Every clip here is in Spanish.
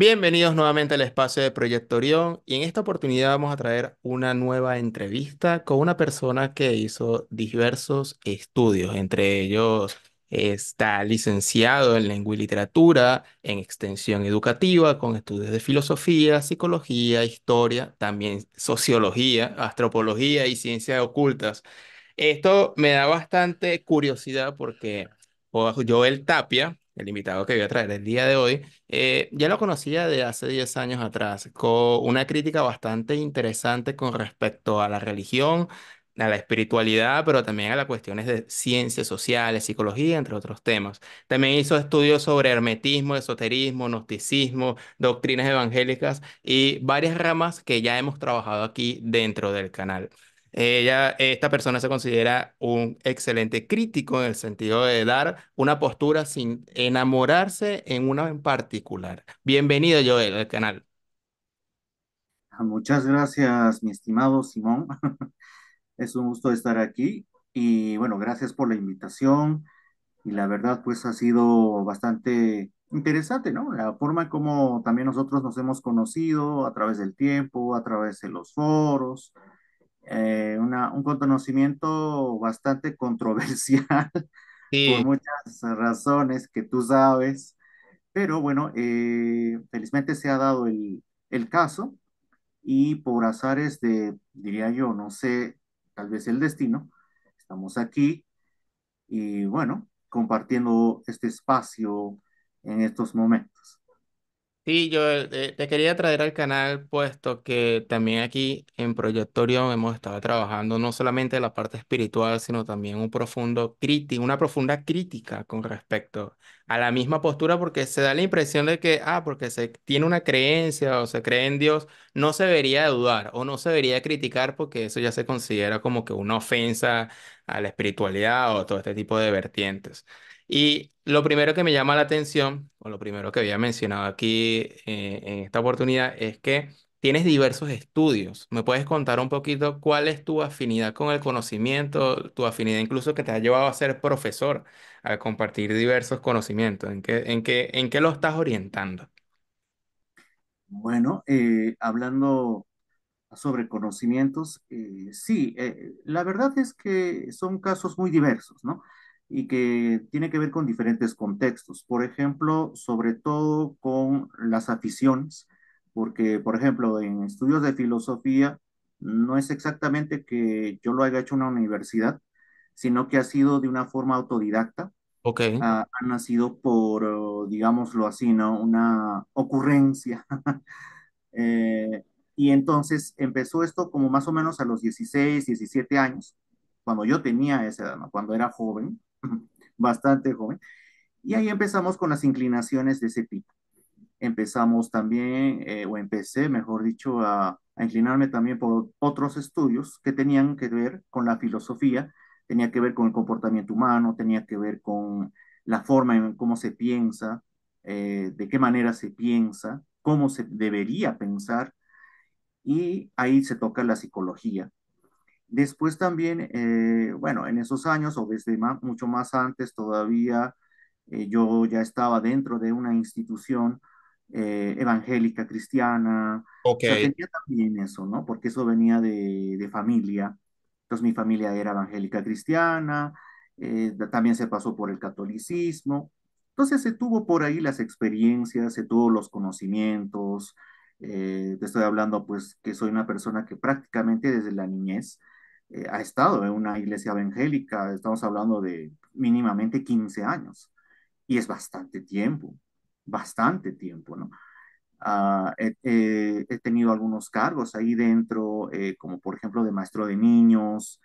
Bienvenidos nuevamente al espacio de Proyecto y en esta oportunidad vamos a traer una nueva entrevista con una persona que hizo diversos estudios, entre ellos está licenciado en lengua y literatura, en extensión educativa, con estudios de filosofía, psicología, historia, también sociología, Astropología y ciencias ocultas. Esto me da bastante curiosidad porque Joel Tapia el invitado que voy a traer el día de hoy, eh, ya lo conocía de hace 10 años atrás, con una crítica bastante interesante con respecto a la religión, a la espiritualidad, pero también a las cuestiones de ciencias sociales, psicología, entre otros temas. También hizo estudios sobre hermetismo, esoterismo, gnosticismo, doctrinas evangélicas y varias ramas que ya hemos trabajado aquí dentro del canal. Ella, esta persona se considera un excelente crítico en el sentido de dar una postura sin enamorarse en una en particular. Bienvenido, Joel, al canal. Muchas gracias, mi estimado Simón. es un gusto estar aquí y bueno, gracias por la invitación. Y la verdad, pues ha sido bastante interesante, ¿no? La forma como también nosotros nos hemos conocido a través del tiempo, a través de los foros, eh, un conocimiento bastante controversial por muchas razones que tú sabes, pero bueno, eh, felizmente se ha dado el, el caso y por azares de, diría yo, no sé, tal vez el destino, estamos aquí y bueno, compartiendo este espacio en estos momentos. Sí, yo eh, eh, te quería traer al canal, puesto que también aquí en Proyectorio hemos estado trabajando no solamente la parte espiritual, sino también un profundo crítico, una profunda crítica con respecto a la misma postura, porque se da la impresión de que, ah, porque se tiene una creencia o se cree en Dios, no se debería dudar o no se debería criticar, porque eso ya se considera como que una ofensa a la espiritualidad o todo este tipo de vertientes. Y lo primero que me llama la atención, o lo primero que había mencionado aquí eh, en esta oportunidad, es que tienes diversos estudios. ¿Me puedes contar un poquito cuál es tu afinidad con el conocimiento, tu afinidad incluso que te ha llevado a ser profesor, a compartir diversos conocimientos? ¿En qué, lo estás orientando? Bueno, eh, hablando sobre conocimientos, eh, sí, la verdad es que son casos muy diversos, ¿no? y que tiene que ver con diferentes contextos. Por ejemplo, sobre todo con las aficiones, porque, por ejemplo, en estudios de filosofía no es exactamente que yo lo haya hecho en una universidad, sino que ha sido de una forma autodidacta. Ok. Ah, ha, nacido por, oh, digámoslo así, ¿no? Una ocurrencia. Eh, y entonces empezó esto como más o menos a los 16, 17 años, cuando yo tenía esa edad, cuando era joven. bastante joven. Y ahí empezamos con las inclinaciones de ese tipo. Empezamos también, eh, o empecé, mejor dicho, a, inclinarme también por otros estudios que tenían que ver con la filosofía, tenía que ver con el comportamiento humano, tenía que ver con la forma en cómo se piensa, eh, de qué manera se piensa, cómo se debería pensar, y ahí se toca la psicología, Después también, eh, bueno, en esos años o desde mucho más antes todavía, eh, yo ya estaba dentro de una institución eh, evangélica cristiana. Ok. tenía también eso, ¿no? Porque eso venía de, de familia. Entonces mi familia era evangélica cristiana, también se pasó por el catolicismo. Entonces se tuvo por ahí las experiencias, se tuvo los conocimientos. te estoy hablando pues que soy una persona que prácticamente desde la niñez eh, ha estado en una iglesia evangélica, estamos hablando de mínimamente 15 años, y es bastante tiempo, bastante tiempo, ¿no? Ah, eh, he, tenido algunos cargos ahí dentro, eh, como por ejemplo de maestro de niños,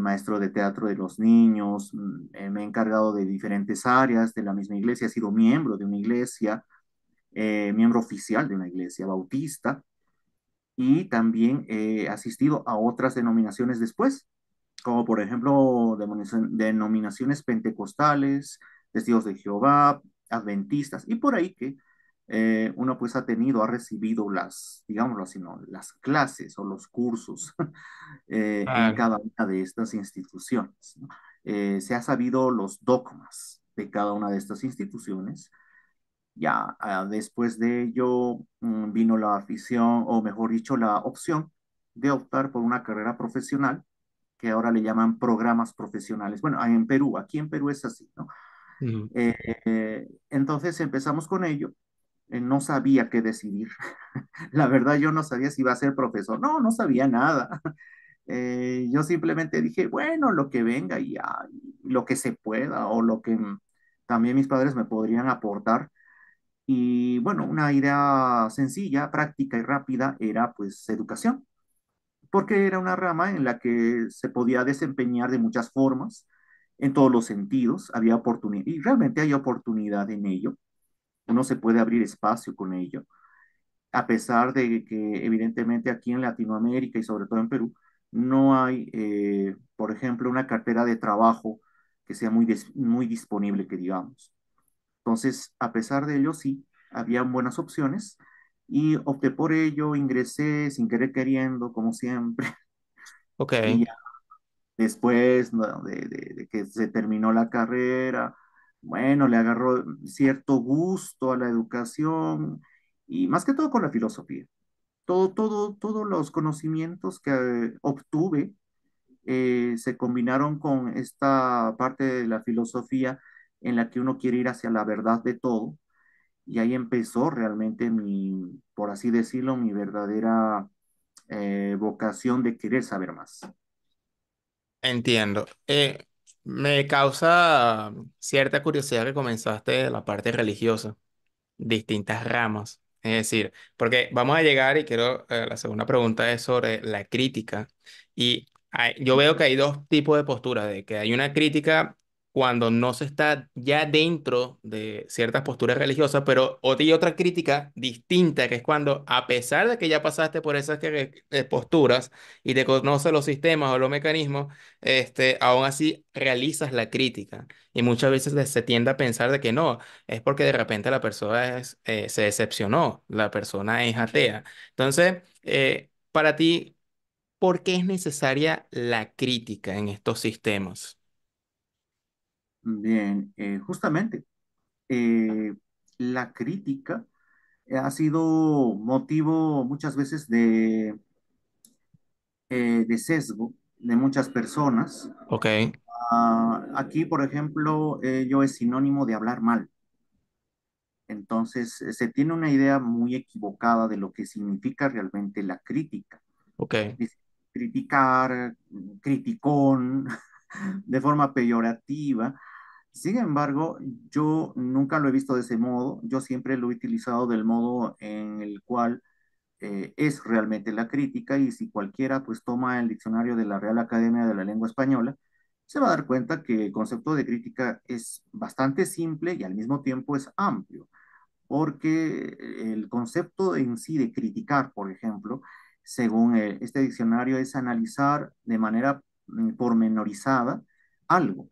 maestro de teatro de los niños, mm, me he encargado de diferentes áreas de la misma iglesia, he sido miembro de una iglesia, miembro oficial de una iglesia bautista, y también he eh, asistido a otras denominaciones después, como por ejemplo denominaciones pentecostales, testigos de Jehová, adventistas, y por ahí que eh, uno pues ha tenido, ha recibido las, digámoslo así, ¿no? las clases o los cursos eh, en cada una de estas instituciones. se ha sabido los dogmas de cada una de estas instituciones, ya, ah, después de ello mm, vino la afición, o mejor dicho, la opción de optar por una carrera profesional, que ahora le llaman programas profesionales. Bueno, ah, en Perú, aquí en Perú es así, ¿no? Eh, eh, entonces empezamos con ello. Eh, no sabía qué decidir. la verdad, yo no sabía si iba a ser profesor. No, no sabía nada. yo simplemente dije, bueno, lo que venga y ya, lo que se pueda o lo que mm, también mis padres me podrían aportar y bueno, una idea sencilla, práctica y rápida era pues educación, porque era una rama en la que se podía desempeñar de muchas formas, en todos los sentidos, había oportunidad, y realmente hay oportunidad en ello, uno se puede abrir espacio con ello, a pesar de que evidentemente aquí en Latinoamérica y sobre todo en Perú, no hay, eh, por ejemplo, una cartera de trabajo que sea muy, muy disponible, que digamos. Entonces, a pesar de ello, sí, habían buenas opciones y opté por ello, ingresé sin querer queriendo, como siempre. Ok. después de, que se terminó la carrera, bueno, le agarró cierto gusto a la educación y más que todo con la filosofía. Todo, todo, todos los conocimientos que eh, obtuve eh, se combinaron con esta parte de la filosofía en la que uno quiere ir hacia la verdad de todo. Y ahí empezó realmente mi, por así decirlo, mi verdadera eh, vocación de querer saber más. Entiendo. Eh, me causa cierta curiosidad que comenzaste la parte religiosa, distintas ramas. Es decir, porque vamos a llegar y quiero, eh, la segunda pregunta es sobre la crítica. Y yo veo que hay dos tipos de posturas, de que hay una crítica cuando no se está ya dentro de ciertas posturas religiosas, pero hay otra crítica distinta, que es cuando a pesar de que ya pasaste por esas eh, posturas y te conoces los sistemas o los mecanismos, este, aún así realizas la crítica. Y muchas veces se tiende a pensar de que no, es porque de repente la persona eh, se decepcionó, la persona es atea. Entonces, eh, para ti, ¿por qué es necesaria la crítica en estos sistemas? Bien, eh, justamente, eh, la crítica ha sido motivo muchas veces de, eh, de sesgo de muchas personas. Ok. Ah, aquí, por ejemplo, yo es sinónimo de hablar mal. Entonces, se tiene una idea muy equivocada de lo que significa realmente la crítica. Ok. criticar, criticón, de forma peyorativa. Sin embargo, yo nunca lo he visto de ese modo, yo siempre lo he utilizado del modo en el cual eh, es realmente la crítica y si cualquiera pues toma el diccionario de la Real Academia de la Lengua Española, se va a dar cuenta que el concepto de crítica es bastante simple y al mismo tiempo es amplio, porque el concepto en sí de criticar, por ejemplo, según eh, este diccionario, es analizar de manera mm, pormenorizada algo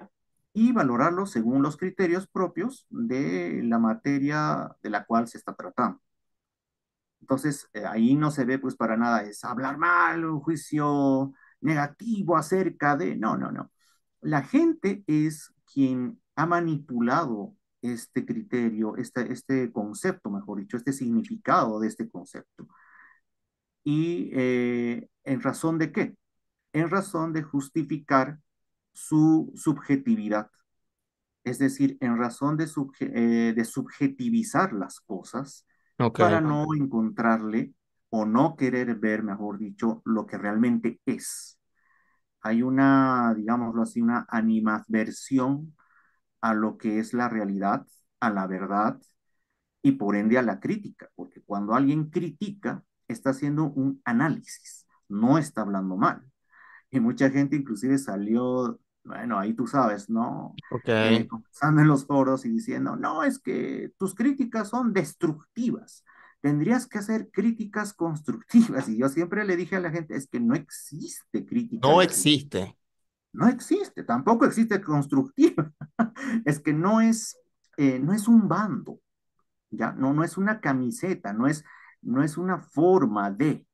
y valorarlo según los criterios propios de la materia de la cual se está tratando. Entonces, eh, ahí no se ve pues para nada es hablar mal, un juicio negativo acerca de... No, no, no. La gente es quien ha manipulado este criterio, este, este concepto, mejor dicho, este significado de este concepto. ¿Y eh, en razón de qué? En razón de justificar su subjetividad. Es decir, en razón de, eh, de subjetivizar las cosas para no encontrarle o no querer ver, mejor dicho, lo que realmente es. Hay una, digámoslo así, una animadversión a lo que es la realidad, a la verdad y por ende a la crítica, porque cuando alguien critica está haciendo un análisis, no está hablando mal y mucha gente inclusive salió, bueno, ahí tú sabes, ¿no? Ok. Eh, en los foros y diciendo, no, es que tus críticas son destructivas, tendrías que hacer críticas constructivas. Y yo siempre le dije a la gente, es que no existe crítica. No existe. No existe, tampoco existe constructiva. es que no es, eh, no es un bando, ¿ya? No, no es una camiseta, no es, no es una forma de,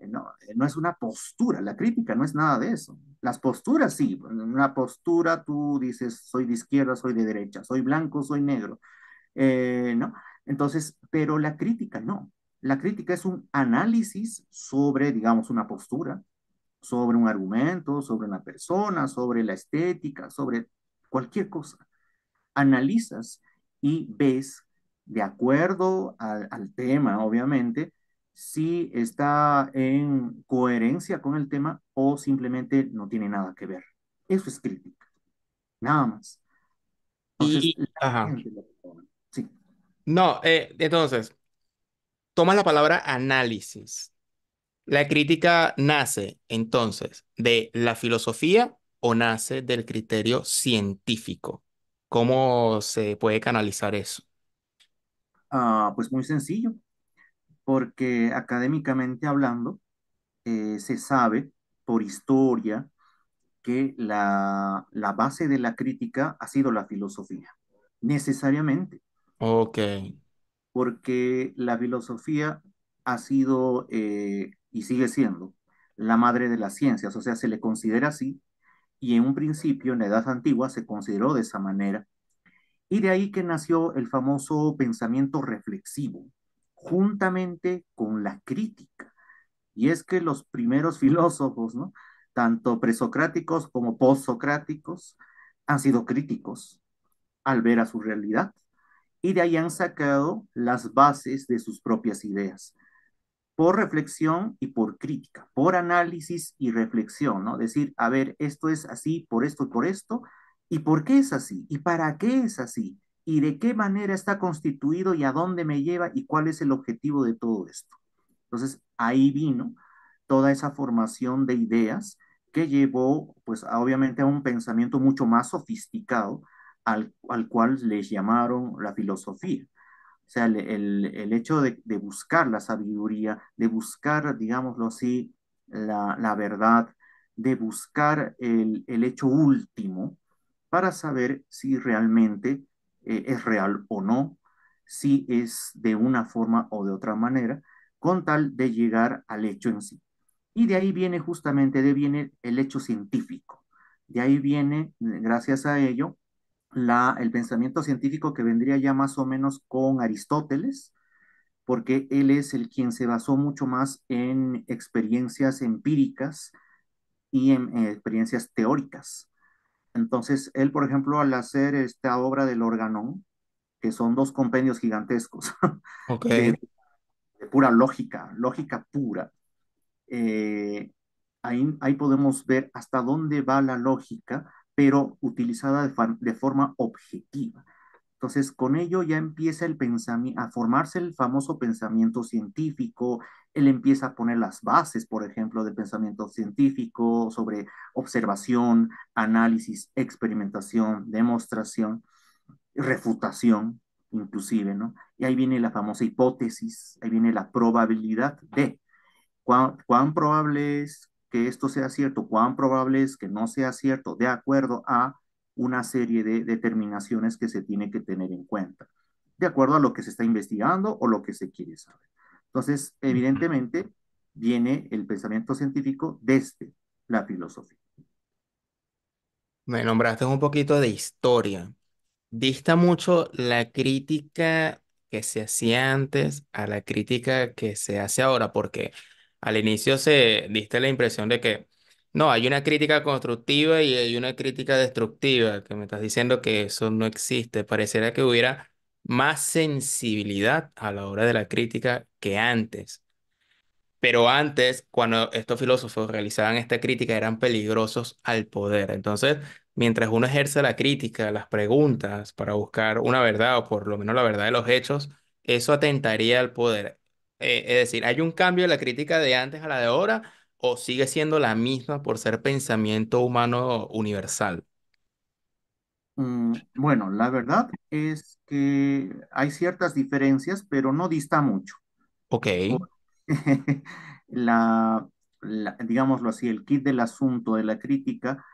eh, no, eh, no es una postura, la crítica no es nada de eso. Las posturas sí, una postura tú dices soy de izquierda, soy de derecha, soy blanco, soy negro, eh, ¿no? Entonces, pero la crítica no. La crítica es un análisis sobre, digamos, una postura, sobre un argumento, sobre una persona, sobre la estética, sobre cualquier cosa. Analizas y ves, de acuerdo al tema, obviamente, si está en coherencia con el tema o simplemente no tiene nada que ver. Eso es crítica, nada más. No, eh, entonces, toma la palabra análisis. La crítica nace entonces de la filosofía o nace del criterio científico. ¿Cómo se puede canalizar eso? Ah, pues muy sencillo porque académicamente hablando, eh, se sabe por historia que la, base de la crítica ha sido la filosofía, necesariamente. Ok. Porque la filosofía ha sido eh, y sigue siendo la madre de las ciencias, o sea, se le considera así y en un principio, en la Edad Antigua, se consideró de esa manera. Y de ahí que nació el famoso pensamiento reflexivo, juntamente con la crítica. Y es que los primeros filósofos, tanto presocráticos como posocráticos han sido críticos al ver a su realidad y de ahí han sacado las bases de sus propias ideas por reflexión y por crítica, por análisis y reflexión, ¿no? Decir, a ver, esto es así por esto y por esto, ¿y por qué es así? ¿Y para qué es así? y de qué manera está constituido y a dónde me lleva y cuál es el objetivo de todo esto. Entonces, ahí vino toda esa formación de ideas que llevó, pues, obviamente a un pensamiento mucho más sofisticado al, cual les llamaron la filosofía. O sea, el, el, hecho de, de, buscar la sabiduría, de buscar, digámoslo así, la, la verdad, de buscar el, el hecho último para saber si realmente eh, es real o no, si es de una forma o de otra manera, con tal de llegar al hecho en sí. Y de ahí viene justamente, de ahí viene el hecho científico. De ahí viene, gracias a ello, la, el pensamiento científico que vendría ya más o menos con Aristóteles, porque él es el quien se basó mucho más en experiencias empíricas y en eh, experiencias teóricas. Entonces, él, por ejemplo, al hacer esta obra del organón, que son dos compendios gigantescos, de, pura lógica, lógica pura, eh, ahí, podemos ver hasta dónde va la lógica, pero utilizada de, forma objetiva. Entonces, con ello ya empieza el a formarse el famoso pensamiento científico, él empieza a poner las bases, por ejemplo, del pensamiento científico sobre observación, análisis, experimentación, demostración, refutación, inclusive, ¿no? Y ahí viene la famosa hipótesis, ahí viene la probabilidad de cuán probable es que esto sea cierto, cuán probable es que no sea cierto, de acuerdo a una serie de determinaciones que se tiene que tener en cuenta, de acuerdo a lo que se está investigando o lo que se quiere saber. Entonces, evidentemente, viene el pensamiento científico desde la filosofía. Me nombraste un poquito de historia. Dista mucho la crítica que se hacía antes a la crítica que se hace ahora, porque al inicio se diste la impresión de que no, hay una crítica constructiva y hay una crítica destructiva, que me estás diciendo que eso no existe. Pareciera que hubiera más sensibilidad a la hora de la crítica que antes. Pero antes, cuando estos filósofos realizaban esta crítica, eran peligrosos al poder. Entonces, mientras uno ejerce la crítica, las preguntas para buscar una verdad o por lo menos la verdad de los hechos, eso atentaría al poder. Eh, es decir, ¿hay un cambio de la crítica de antes a la de ahora o sigue siendo la misma por ser pensamiento humano universal? Mm, bueno, la verdad es que hay ciertas diferencias, pero no dista mucho. Ok. La, digámoslo así, el kit del asunto de la crítica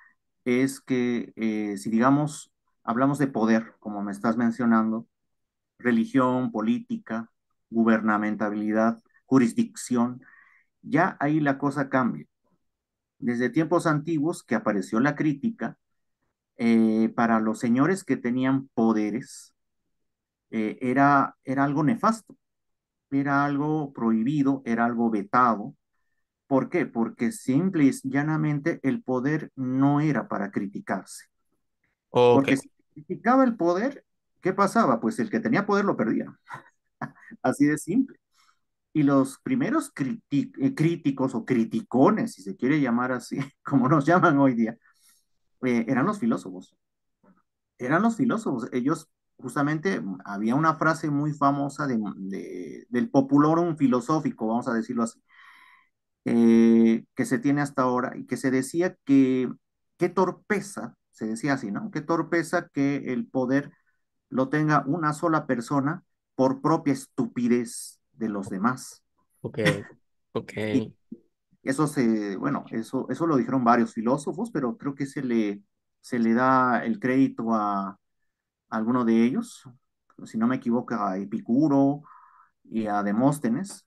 es que eh, si digamos, hablamos de poder, como me estás mencionando, religión, política, gubernamentabilidad, jurisdicción, ya ahí la cosa cambia. Desde tiempos antiguos que apareció la crítica, eh, para los señores que tenían poderes eh, era, era algo nefasto, era algo prohibido, era algo vetado. ¿Por qué? Porque simple y llanamente el poder no era para criticarse. Porque si criticaba el poder, ¿qué pasaba? Pues el que tenía poder lo perdía. Así de simple. Y los primeros eh, críticos o criticones, si se quiere llamar así, como nos llaman hoy día, eh, eran los filósofos. Eran los filósofos. Ellos, justamente, había una frase muy famosa de, del populorum filosófico, vamos a decirlo así, eh, que se tiene hasta ahora, y que se decía que qué torpeza, se decía así, ¿no? Qué torpeza que el poder lo tenga una sola persona por propia estupidez de los demás. Ok, ok. Eso se, bueno, eso, eso lo dijeron varios filósofos, pero creo que se le, se le da el crédito a, alguno de ellos, si no me equivoco, a Epicuro y a Demóstenes,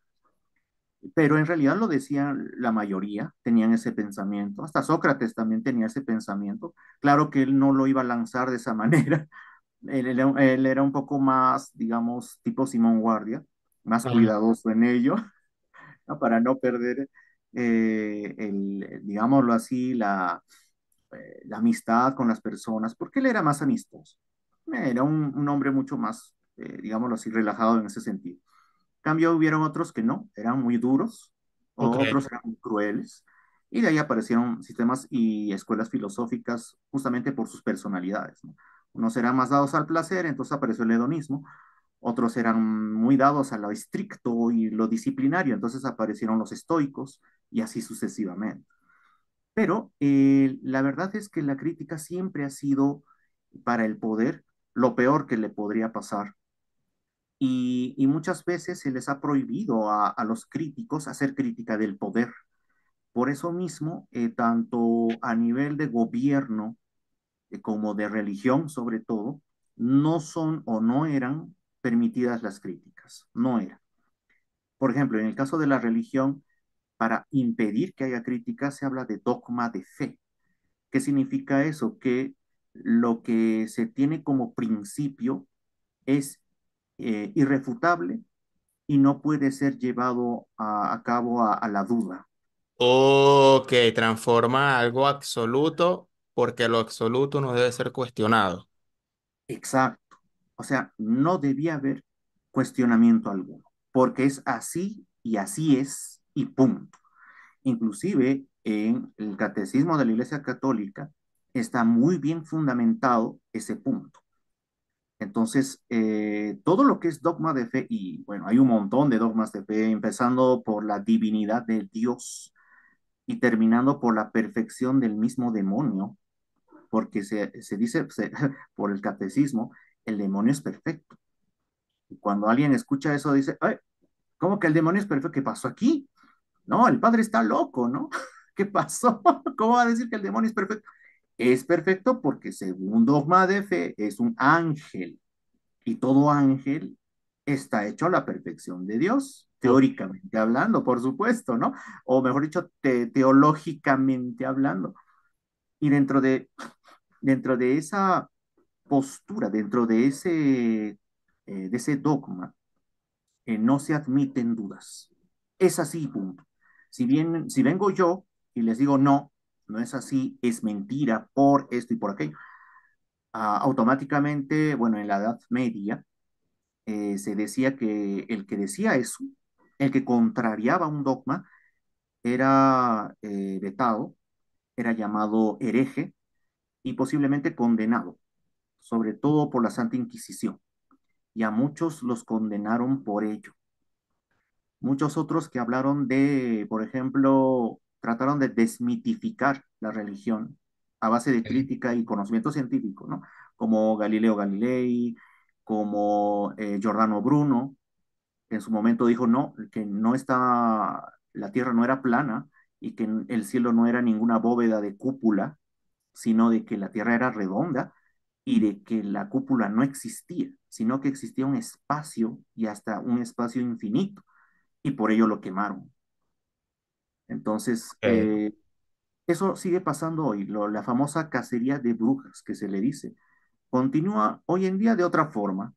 pero en realidad lo decían la mayoría, tenían ese pensamiento, hasta Sócrates también tenía ese pensamiento, claro que él no lo iba a lanzar de esa manera, él, era un poco más, digamos, tipo Simón Guardia, más cuidadoso en ello, para no perder eh, el, eh, digámoslo así, eh, la, amistad con las personas, porque él era más amistoso. Era un, hombre mucho más, digámoslo así, relajado en ese sentido. En cambio, hubieron otros que no, eran muy duros, otros eran muy crueles, y de ahí aparecieron sistemas y escuelas filosóficas justamente por sus personalidades. Unos eran más dados al placer, entonces apareció el hedonismo, otros eran muy dados a lo estricto y lo disciplinario, entonces aparecieron los estoicos, y así sucesivamente. Pero eh, la verdad es que la crítica siempre ha sido para el poder lo peor que le podría pasar. Y, muchas veces se les ha prohibido a, los críticos hacer crítica del poder. Por eso mismo, eh, tanto a nivel de gobierno eh, como de religión, sobre todo, no son o no eran permitidas las críticas, no era Por ejemplo, en el caso de la religión, para impedir que haya crítica, se habla de dogma de fe. ¿Qué significa eso? Que lo que se tiene como principio es eh, irrefutable y no puede ser llevado a, cabo a, a, la duda. Ok, transforma algo absoluto porque lo absoluto no debe ser cuestionado. Exacto. O sea, no debía haber cuestionamiento alguno, porque es así y así es y punto. Inclusive en el catecismo de la Iglesia Católica está muy bien fundamentado ese punto. Entonces, eh, todo lo que es dogma de fe, y bueno, hay un montón de dogmas de fe, empezando por la divinidad de Dios y terminando por la perfección del mismo demonio, porque se, dice por el catecismo, el demonio es perfecto. Y cuando alguien escucha eso, dice, Ay, ¿cómo que el demonio es perfecto? ¿Qué pasó aquí? No, el padre está loco, ¿no? ¿Qué pasó? ¿Cómo va a decir que el demonio es perfecto? Es perfecto porque según dogma de fe es un ángel y todo ángel está hecho a la perfección de Dios, teóricamente hablando, por supuesto, ¿no? O mejor dicho, teológicamente hablando. Y dentro de, dentro de esa postura, dentro de ese, eh, de ese dogma, eh, no se admiten dudas. Es así, punto. Si, bien, si vengo yo y les digo no, no es así, es mentira por esto y por aquello, ah, automáticamente, bueno, en la Edad Media eh, se decía que el que decía eso, el que contrariaba un dogma, era eh, vetado, era llamado hereje y posiblemente condenado, sobre todo por la Santa Inquisición. Y a muchos los condenaron por ello muchos otros que hablaron de, por ejemplo, trataron de desmitificar la religión a base de crítica y conocimiento científico, ¿no? Como Galileo Galilei, como eh, Giordano Bruno, que en su momento dijo no, que no está, la tierra no era plana y que el cielo no era ninguna bóveda de cúpula, sino de que la tierra era redonda y de que la cúpula no existía, sino que existía un espacio y hasta un espacio infinito y por ello lo quemaron. Entonces, eh, eso sigue pasando hoy, la famosa cacería de brujas que se le dice. Continúa hoy en día de otra forma,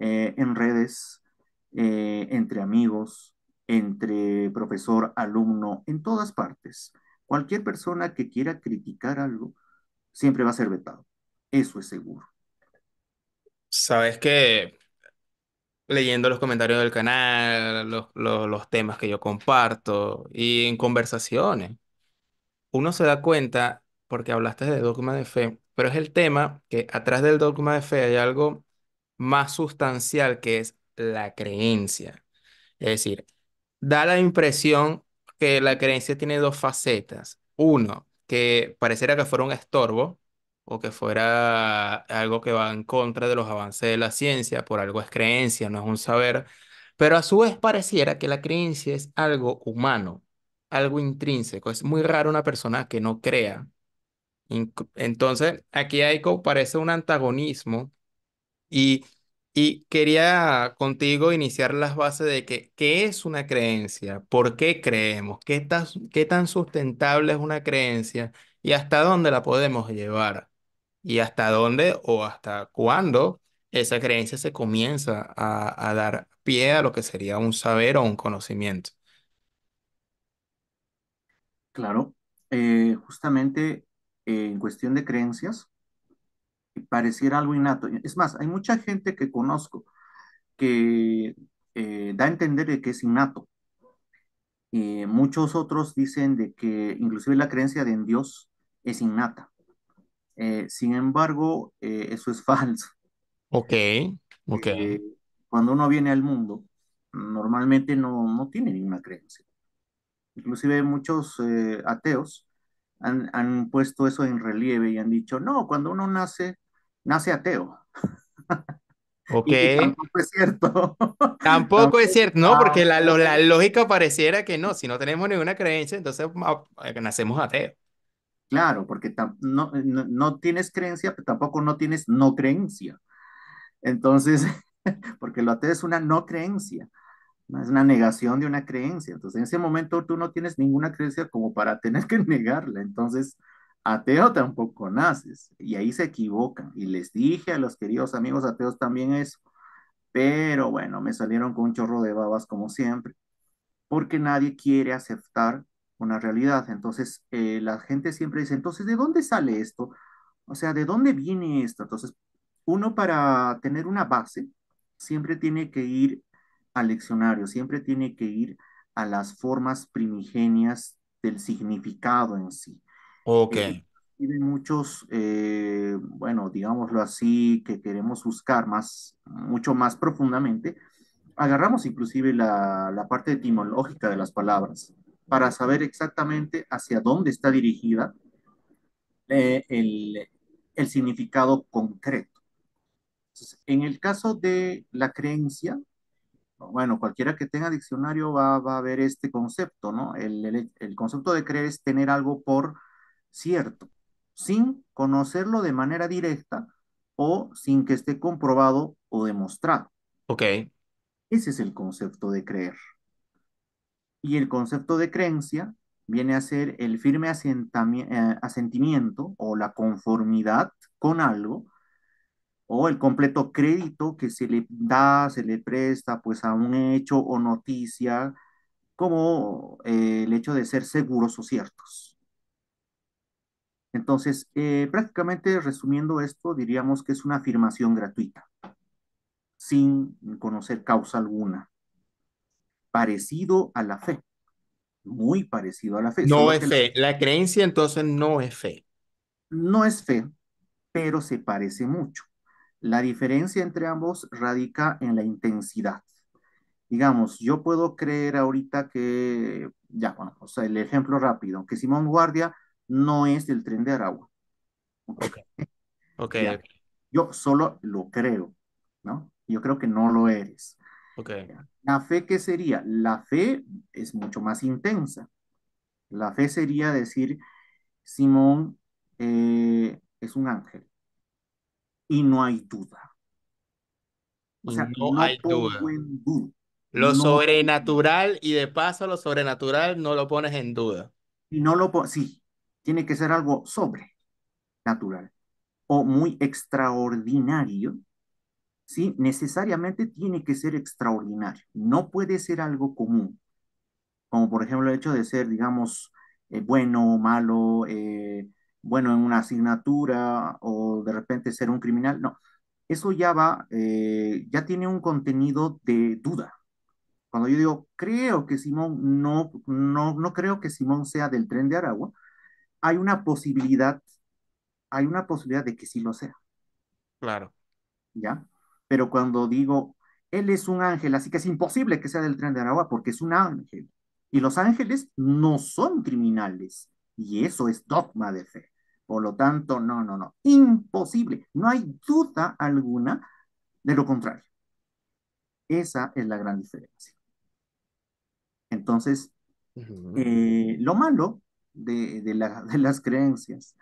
eh, en redes, eh, entre amigos, entre profesor, alumno, en todas partes. Cualquier persona que quiera criticar algo siempre va a ser vetado. Eso es seguro. Sabes que leyendo los comentarios del canal, los, temas que yo comparto y en conversaciones. Uno se da cuenta, porque hablaste de dogma de fe, pero es el tema que atrás del dogma de fe hay algo más sustancial que es la creencia. Es decir, da la impresión que la creencia tiene dos facetas. Uno, que pareciera que fuera un estorbo, o que fuera algo que va en contra de los avances de la ciencia, por algo es creencia, no es un saber, pero a su vez pareciera que la creencia es algo humano, algo intrínseco. Es muy raro una persona que no crea. Entonces, aquí hay como parece un antagonismo y, quería contigo iniciar las bases de qué es una creencia, por qué creemos, qué, tan, qué tan sustentable es una creencia y hasta dónde la podemos llevar y hasta dónde o hasta cuándo esa creencia se comienza a, dar pie a lo que sería un saber o un conocimiento. Claro, eh, justamente eh, en cuestión de creencias, pareciera algo innato. Es más, hay mucha gente que conozco que eh, da a entender que es innato. muchos otros dicen de que inclusive la creencia de en Dios es innata. Eh, sin embargo, eh, eso es falso. Ok, ok. Eh, cuando uno viene al mundo, normalmente no, no tiene ninguna creencia. Inclusive muchos ateos han, han, puesto eso en relieve y han dicho, no, cuando uno nace, nace ateo. Ok. tampoco es cierto. Tampoco es cierto, no, porque la, la, lógica pareciera que no, si no tenemos ninguna creencia, entonces ah, nacemos ateos. Claro, porque eh, no, tienes creencia, pero tampoco no tienes no creencia. Entonces, porque lo ateo es una no creencia, es una negación de una creencia. Entonces, en ese momento tú no tienes ninguna creencia como para tener que negarla. Entonces, ateo tampoco naces. Y ahí se equivocan. Y les dije a los queridos amigos ateos también eso. Pero bueno, me salieron con un chorro de babas como siempre, porque nadie quiere aceptar una realidad. Entonces, eh, la gente siempre dice, entonces, ¿de dónde sale esto? O sea, ¿de dónde viene esto? Entonces, uno para tener una base, siempre tiene que ir al leccionario, siempre tiene que ir a las formas primigenias del significado en sí. Ok. y eh, de muchos, eh, bueno, digámoslo así, que queremos buscar más, mucho más profundamente, agarramos inclusive la, la parte etimológica de las palabras para saber exactamente hacia dónde está dirigida eh, el, significado concreto. en el caso de la creencia, bueno, cualquiera que tenga diccionario va, a ver este concepto, ¿no? El, el concepto de creer es tener algo por cierto, sin conocerlo de manera directa o sin que esté comprobado o demostrado. Ok. Ese es el concepto de creer. Y el concepto de creencia viene a ser el firme eh, asentimiento o la conformidad con algo o el completo crédito que se le da, se le presta pues a un hecho o noticia como eh, el hecho de ser seguros o ciertos. Entonces, eh, prácticamente resumiendo esto, diríamos que es una afirmación gratuita, sin conocer causa alguna parecido a la fe. Muy parecido a la fe. No es fe. La... creencia entonces no es fe. No es fe, pero se parece mucho. La diferencia entre ambos radica en la intensidad. Digamos, yo puedo creer ahorita que, ya, bueno, o sea, el ejemplo rápido, que Simón Guardia no es del tren de Aragua. Ok. okay, Yo solo lo creo, ¿no? Yo creo que no lo eres. La fe, ¿qué sería? La fe es mucho más intensa. La fe sería decir, Simón eh, es un ángel y no hay duda. O sea, no, hay duda. Lo sobrenatural y de paso lo sobrenatural no lo pones en duda. Y no lo sí, tiene que ser algo sobrenatural o muy extraordinario ¿sí? necesariamente tiene que ser extraordinario, no puede ser algo común, como por ejemplo el hecho de ser, digamos, eh, bueno o malo, eh, bueno en una asignatura o de repente ser un criminal, no, eso ya va, eh, ya tiene un contenido de duda. Cuando yo digo, creo que Simón, no, no, no creo que Simón sea del tren de Aragua, hay una posibilidad, hay una posibilidad de que sí lo sea. Claro. ¿Ya? pero cuando digo, él es un ángel, así que es imposible que sea del tren de Aragua porque es un ángel. Y los ángeles no son criminales. Y eso es dogma de fe. Por lo tanto, no, no, no. Imposible. No hay duda alguna de lo contrario. Esa es la gran diferencia. Entonces, eh, lo malo de, de, las creencias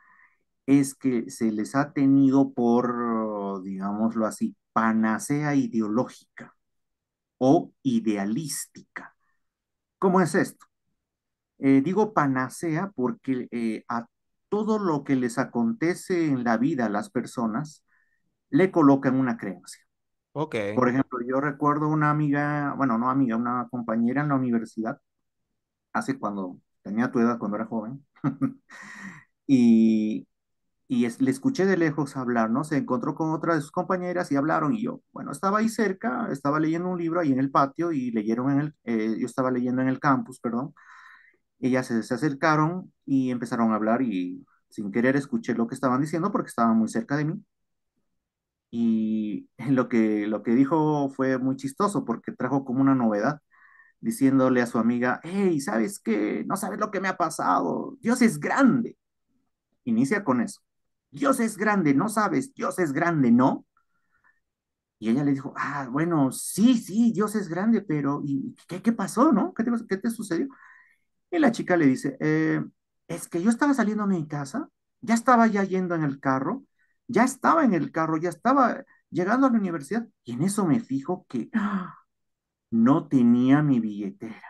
es que se les ha tenido por, digámoslo así, panacea ideológica o idealística. ¿Cómo es esto? Eh, digo panacea porque eh, a todo lo que les acontece en la vida a las personas le colocan una creencia. Okay. Por ejemplo, yo recuerdo una amiga, bueno, no amiga, una compañera en la universidad, hace cuando tenía tu edad, cuando era joven, y y le escuché de lejos hablar, ¿no? Se encontró con otra de sus compañeras y hablaron y yo, bueno, estaba ahí cerca, estaba leyendo un libro ahí en el patio y leyeron en el, eh, yo estaba leyendo en el campus, perdón. Ellas se, se, acercaron y empezaron a hablar y sin querer escuché lo que estaban diciendo porque estaban muy cerca de mí. Y lo que, lo que dijo fue muy chistoso porque trajo como una novedad diciéndole a su amiga, hey, ¿sabes qué? No sabes lo que me ha pasado, Dios es grande. Inicia con eso Dios es grande, ¿no sabes? Dios es grande, ¿no? Y ella le dijo, ah, bueno, sí, sí, Dios es grande, pero ¿y qué, pasó, no? ¿Qué te, sucedió? Y la chica le dice, eh, es que yo estaba saliendo a mi casa, ya estaba ya yendo en el carro, ya estaba en el carro, ya estaba llegando a la universidad, y en eso me fijo que no tenía mi billetera.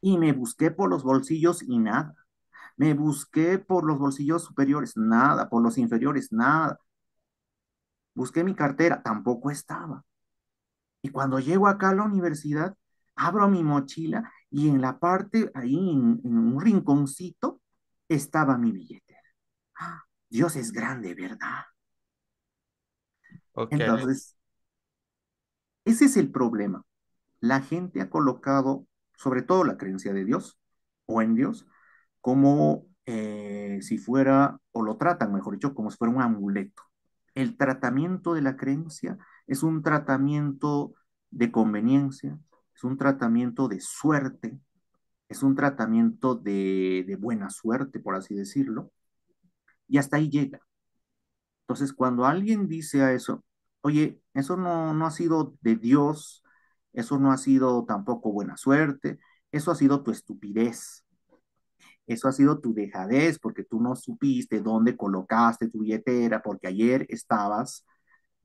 Y me busqué por los bolsillos y nada. Me busqué por los bolsillos superiores, nada, por los inferiores, nada. Busqué mi cartera, tampoco estaba. Y cuando llego acá a la universidad, abro mi mochila y en la parte, ahí en, un rinconcito, estaba mi billetera. ¡Ah! Dios es grande, ¿verdad? Entonces, ese es el problema. La gente ha colocado, sobre todo la creencia de Dios o en Dios, como eh, si fuera, o lo tratan, mejor dicho, como si fuera un amuleto. El tratamiento de la creencia es un tratamiento de conveniencia, es un tratamiento de suerte, es un tratamiento de, buena suerte, por así decirlo, y hasta ahí llega. Entonces, cuando alguien dice a eso, oye, eso no ha sido de Dios, eso no ha sido tampoco buena suerte, eso ha sido tu estupidez, eso ha sido tu dejadez porque tú no supiste dónde colocaste tu billetera porque ayer estabas,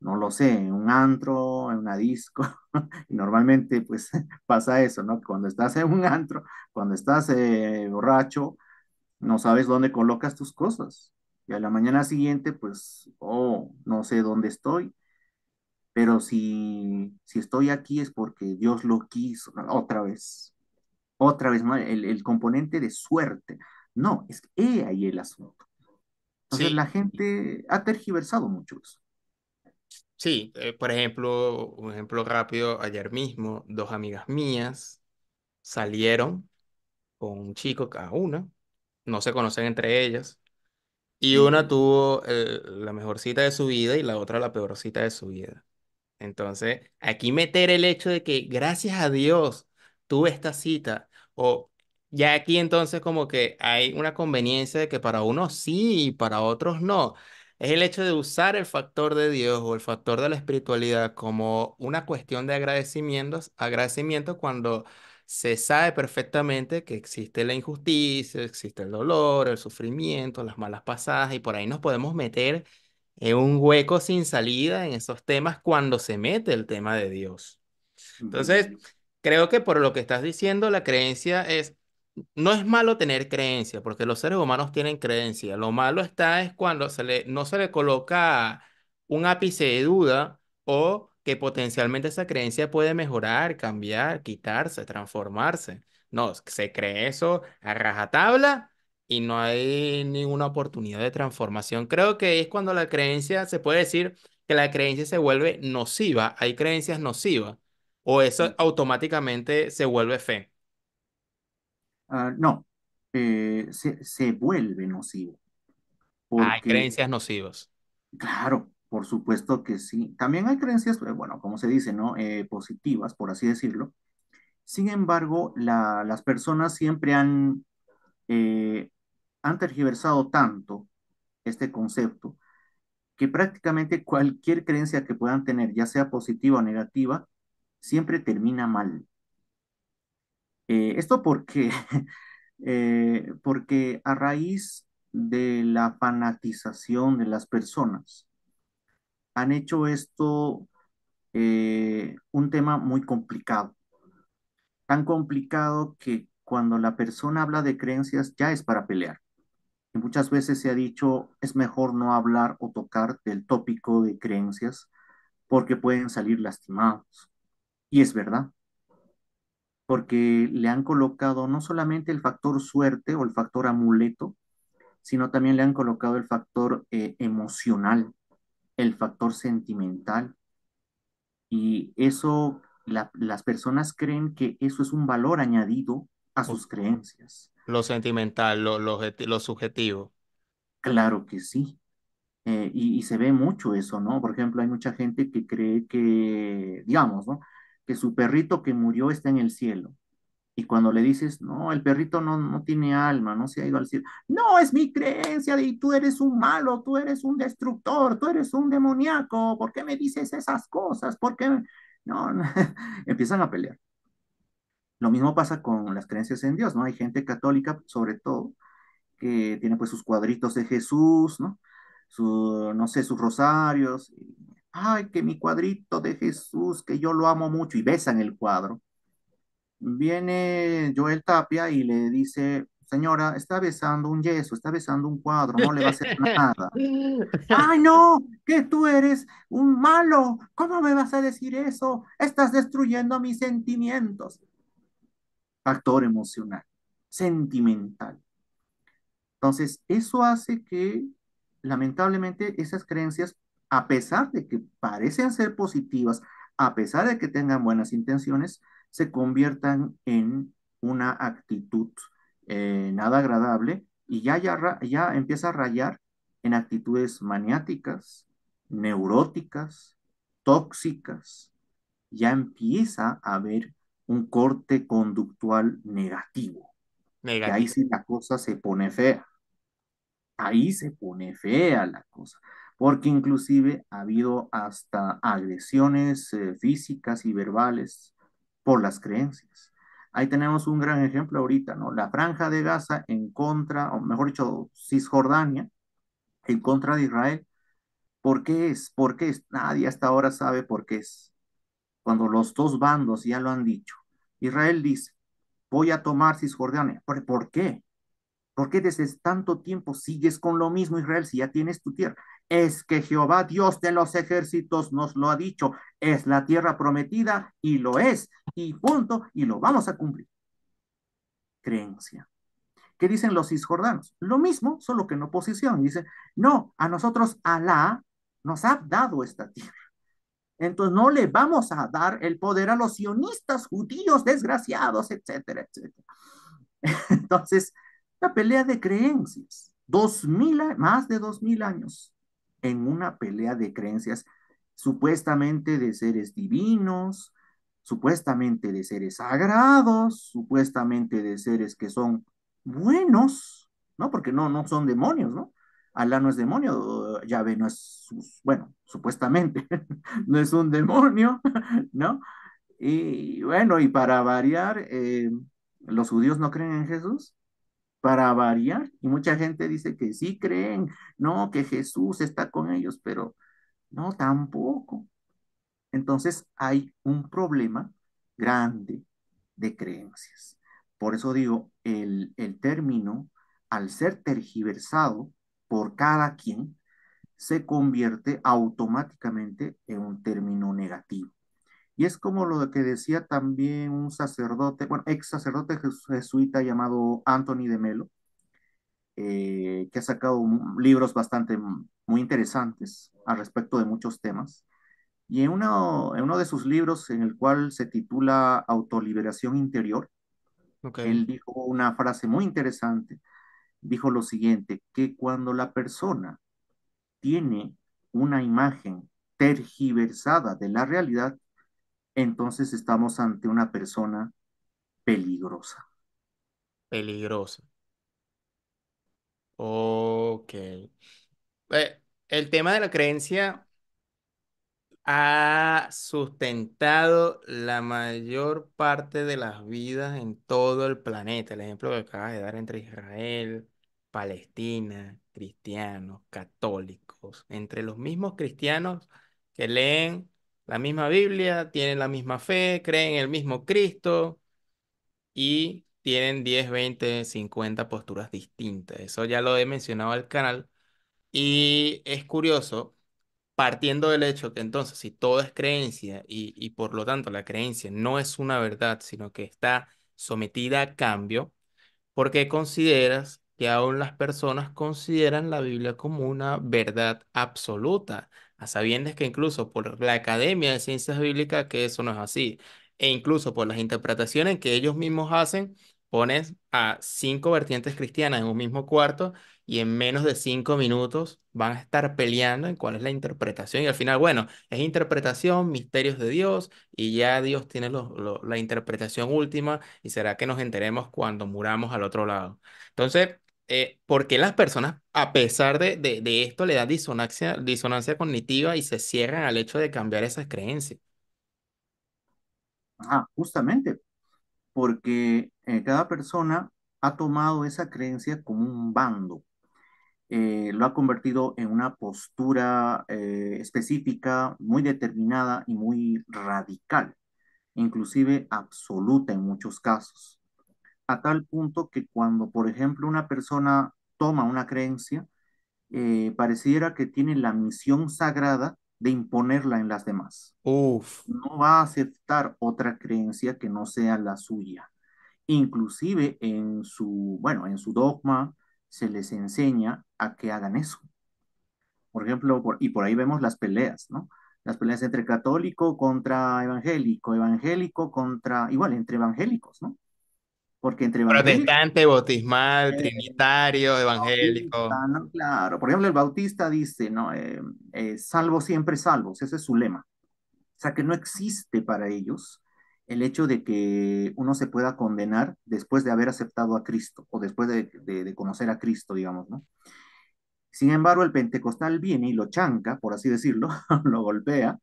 no lo sé, en un antro, en una disco. y normalmente pues pasa eso, ¿no? Cuando estás en un antro, cuando estás eh, borracho, no sabes dónde colocas tus cosas. Y a la mañana siguiente, pues, oh, no sé dónde estoy, pero si, si estoy aquí es porque Dios lo quiso otra vez otra vez más, el, el componente de suerte. No, es que ahí el asunto. Entonces la gente ha tergiversado mucho eso. Sí, eh, por ejemplo, un ejemplo rápido, ayer mismo dos amigas mías salieron con un chico cada una, no se conocen entre ellas, y una tuvo eh, la mejor cita de su vida y la otra la peor cita de su vida. Entonces, aquí meter el hecho de que gracias a Dios tuve esta cita o ya aquí entonces como que hay una conveniencia de que para unos sí y para otros no. Es el hecho de usar el factor de Dios o el factor de la espiritualidad como una cuestión de agradecimientos, agradecimiento cuando se sabe perfectamente que existe la injusticia, existe el dolor, el sufrimiento, las malas pasadas y por ahí nos podemos meter en un hueco sin salida en esos temas cuando se mete el tema de Dios. Entonces, creo que por lo que estás diciendo, la creencia es, no es malo tener creencia, porque los seres humanos tienen creencia. Lo malo está es cuando se le, no se le coloca un ápice de duda o que potencialmente esa creencia puede mejorar, cambiar, quitarse, transformarse. No, se cree eso a rajatabla y no hay ninguna oportunidad de transformación. Creo que es cuando la creencia, se puede decir que la creencia se vuelve nociva. Hay creencias nocivas ¿O eso automáticamente se vuelve fe? Ah, no, eh, se, vuelve nocivo. Ah, hay creencias nocivas. Claro, por supuesto que sí. También hay creencias, eh, bueno, como se dice, ¿no? Eh, positivas, por así decirlo. Sin embargo, las personas siempre han, han tergiversado tanto este concepto que prácticamente cualquier creencia que puedan tener, ya sea positiva o negativa, siempre termina mal. Eh, esto porque, eh, porque a raíz de la fanatización de las personas, han hecho esto eh, un tema muy complicado. Tan complicado que cuando la persona habla de creencias ya es para pelear. Y muchas veces se ha dicho, es mejor no hablar o tocar del tópico de creencias porque pueden salir lastimados. Y es verdad, porque le han colocado no solamente el factor suerte o el factor amuleto, sino también le han colocado el factor eh, emocional, el factor sentimental. Y eso, las personas creen que eso es un valor añadido a sus creencias. Lo sentimental, lo, subjetivo. Claro que sí. Eh, y, y, se ve mucho eso, ¿no? Por ejemplo, hay mucha gente que cree que, digamos, ¿no? que su perrito que murió está en el cielo. Y cuando le dices, no, el perrito no, no tiene alma, no se ha ido al cielo. No, es mi creencia de tú eres un malo, tú eres un destructor, tú eres un demoníaco, ¿por qué me dices esas cosas? ¿Por qué? No, no. empiezan a pelear. Lo mismo pasa con las creencias en Dios, ¿no? Hay gente católica, sobre todo, que tiene pues sus cuadritos de Jesús, ¿no? Su, no sé, sus rosarios, ay, que mi cuadrito de Jesús, que yo lo amo mucho, y besan el cuadro. Viene Joel Tapia y le dice, señora, está besando un yeso, está besando un cuadro, no le va a hacer nada. Ay, no, que tú eres un malo, ¿cómo me vas a decir eso? Estás destruyendo mis sentimientos. Factor emocional, sentimental. Entonces, eso hace que, lamentablemente, esas creencias a pesar de que parecen ser positivas, a pesar de que tengan buenas intenciones, se conviertan en una actitud eh, nada agradable y ya, ya, ya empieza a rayar en actitudes maniáticas, neuróticas, tóxicas. Ya empieza a haber un corte conductual negativo. negativo. Y ahí sí la cosa se pone fea. Ahí se pone fea la cosa porque inclusive ha habido hasta agresiones eh, físicas y verbales por las creencias. Ahí tenemos un gran ejemplo ahorita, ¿no? La franja de Gaza en contra, o mejor dicho, Cisjordania, en contra de Israel. ¿Por qué es? ¿Por qué es? Nadie hasta ahora sabe por qué es. Cuando los dos bandos ya lo han dicho. Israel dice, voy a tomar Cisjordania. ¿por qué? ¿Por qué desde tanto tiempo sigues con lo mismo Israel si ya tienes tu tierra? Es que Jehová Dios de los ejércitos nos lo ha dicho. Es la tierra prometida y lo es. Y punto. Y lo vamos a cumplir. Creencia. ¿Qué dicen los cisjordanos? Lo mismo, solo que en oposición. Dice, no, a nosotros Alá nos ha dado esta tierra. Entonces no le vamos a dar el poder a los sionistas judíos desgraciados, etcétera, etcétera. Entonces, la pelea de creencias, dos mil, más de dos mil años en una pelea de creencias supuestamente de seres divinos, supuestamente de seres sagrados, supuestamente de seres que son buenos, ¿no? Porque no, no son demonios, ¿no? Alá no es demonio, Yahvé no es, bueno, supuestamente, no es un demonio, ¿no? Y bueno, y para variar, eh, los judíos no creen en Jesús, para variar. Y mucha gente dice que sí creen, no, que Jesús está con ellos, pero no, tampoco. Entonces hay un problema grande de creencias. Por eso digo, el, el término, al ser tergiversado por cada quien, se convierte automáticamente en un término negativo. Y es como lo que decía también un sacerdote, bueno, ex sacerdote jesuita llamado Anthony de Melo, eh, que ha sacado libros bastante muy interesantes al respecto de muchos temas. Y en uno, en uno de sus libros, en el cual se titula Autoliberación Interior, él dijo una frase muy interesante. Dijo lo siguiente, que cuando la persona tiene una imagen tergiversada de la realidad, entonces estamos ante una persona peligrosa. Peligrosa. Ok. Eh, el tema de la creencia ha sustentado la mayor parte de las vidas en todo el planeta. El ejemplo que acabas de dar entre Israel, Palestina, cristianos, católicos, entre los mismos cristianos que leen la misma Biblia, tienen la misma fe, creen en el mismo Cristo y tienen 10, 20, 50 posturas distintas. Eso ya lo he mencionado al canal y es curioso, partiendo del hecho que entonces si todo es creencia y, y por lo tanto la creencia no es una verdad, sino que está sometida a cambio, ¿por qué consideras aún las personas consideran la Biblia como una verdad absoluta, a sabiendas que incluso por la Academia de Ciencias Bíblicas que eso no es así, e incluso por las interpretaciones que ellos mismos hacen, pones a cinco vertientes cristianas en un mismo cuarto y en menos de cinco minutos van a estar peleando en cuál es la interpretación. Y al final, bueno, es interpretación, misterios de Dios, y ya Dios tiene la interpretación última y será que nos enteremos cuando muramos al otro lado. Entonces, eh, ¿por qué las personas, a pesar de, de, de esto, le dan disonancia, disonancia cognitiva y se cierran al hecho de cambiar esas creencias? Ah, justamente, porque eh, cada persona ha tomado esa creencia como un bando, eh, lo ha convertido en una postura específica, muy determinada y muy radical, inclusive absoluta en muchos casos a tal punto que cuando, por ejemplo, una persona toma una creencia, eh, pareciera que tiene la misión sagrada de imponerla en las demás. No va a aceptar otra creencia que no sea la suya. Inclusive en su, bueno, en su dogma se les enseña a que hagan eso. Por ejemplo, y por ahí vemos las peleas, ¿no? Las peleas entre católico contra evangélico, evangélico contra, igual, entre evangélicos, ¿no? Porque entre Protestante, bautismal, eh, trinitario, evangélico. Claro, por ejemplo, el bautista dice, ¿no? Eh, eh, salvo siempre salvo. ese es su lema. O sea que no existe para ellos el hecho de que uno se pueda condenar después de haber aceptado a Cristo o después de, conocer a Cristo, digamos, ¿no? Sin embargo, el pentecostal viene y lo chanca, por así decirlo, lo golpea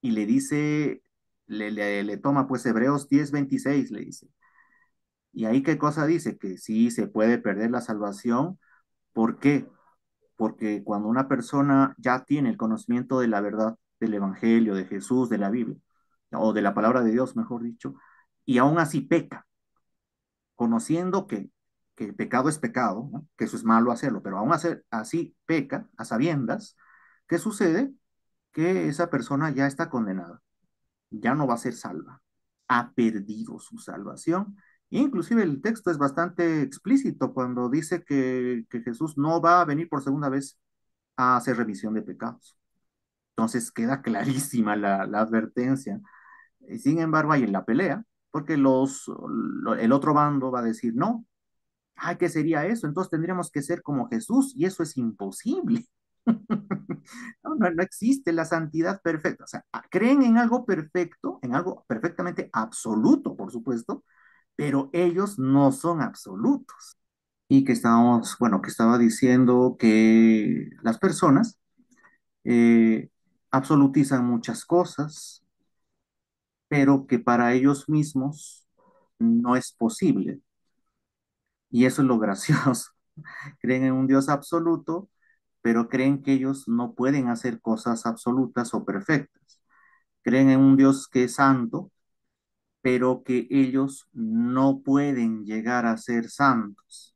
y le dice, le, le toma pues Hebreos 10, 26, le dice, y ahí qué cosa dice, que sí se puede perder la salvación. ¿Por qué? Porque cuando una persona ya tiene el conocimiento de la verdad, del Evangelio, de Jesús, de la Biblia, o de la palabra de Dios, mejor dicho, y aún así peca, conociendo que, el pecado es pecado, que eso es malo hacerlo, pero aún hacer, así peca, a sabiendas, ¿qué sucede? Que esa persona ya está condenada, ya no va a ser salva, ha perdido su salvación Inclusive el texto es bastante explícito cuando dice que, Jesús no va a venir por segunda vez a hacer revisión de pecados. Entonces queda clarísima la, advertencia. Sin embargo, hay en la pelea, porque los, el otro bando va a decir, no, ay, ¿qué sería eso? Entonces tendríamos que ser como Jesús y eso es imposible. no, no, existe la santidad perfecta. O sea, creen en algo perfecto, en algo perfectamente absoluto, por supuesto, pero ellos no son absolutos. Y que estábamos, bueno, que estaba diciendo que las personas eh, absolutizan muchas cosas, pero que para ellos mismos no es posible. Y eso es lo gracioso. Creen en un Dios absoluto, pero creen que ellos no pueden hacer cosas absolutas o perfectas. Creen en un Dios que es santo, pero que ellos no pueden llegar a ser santos.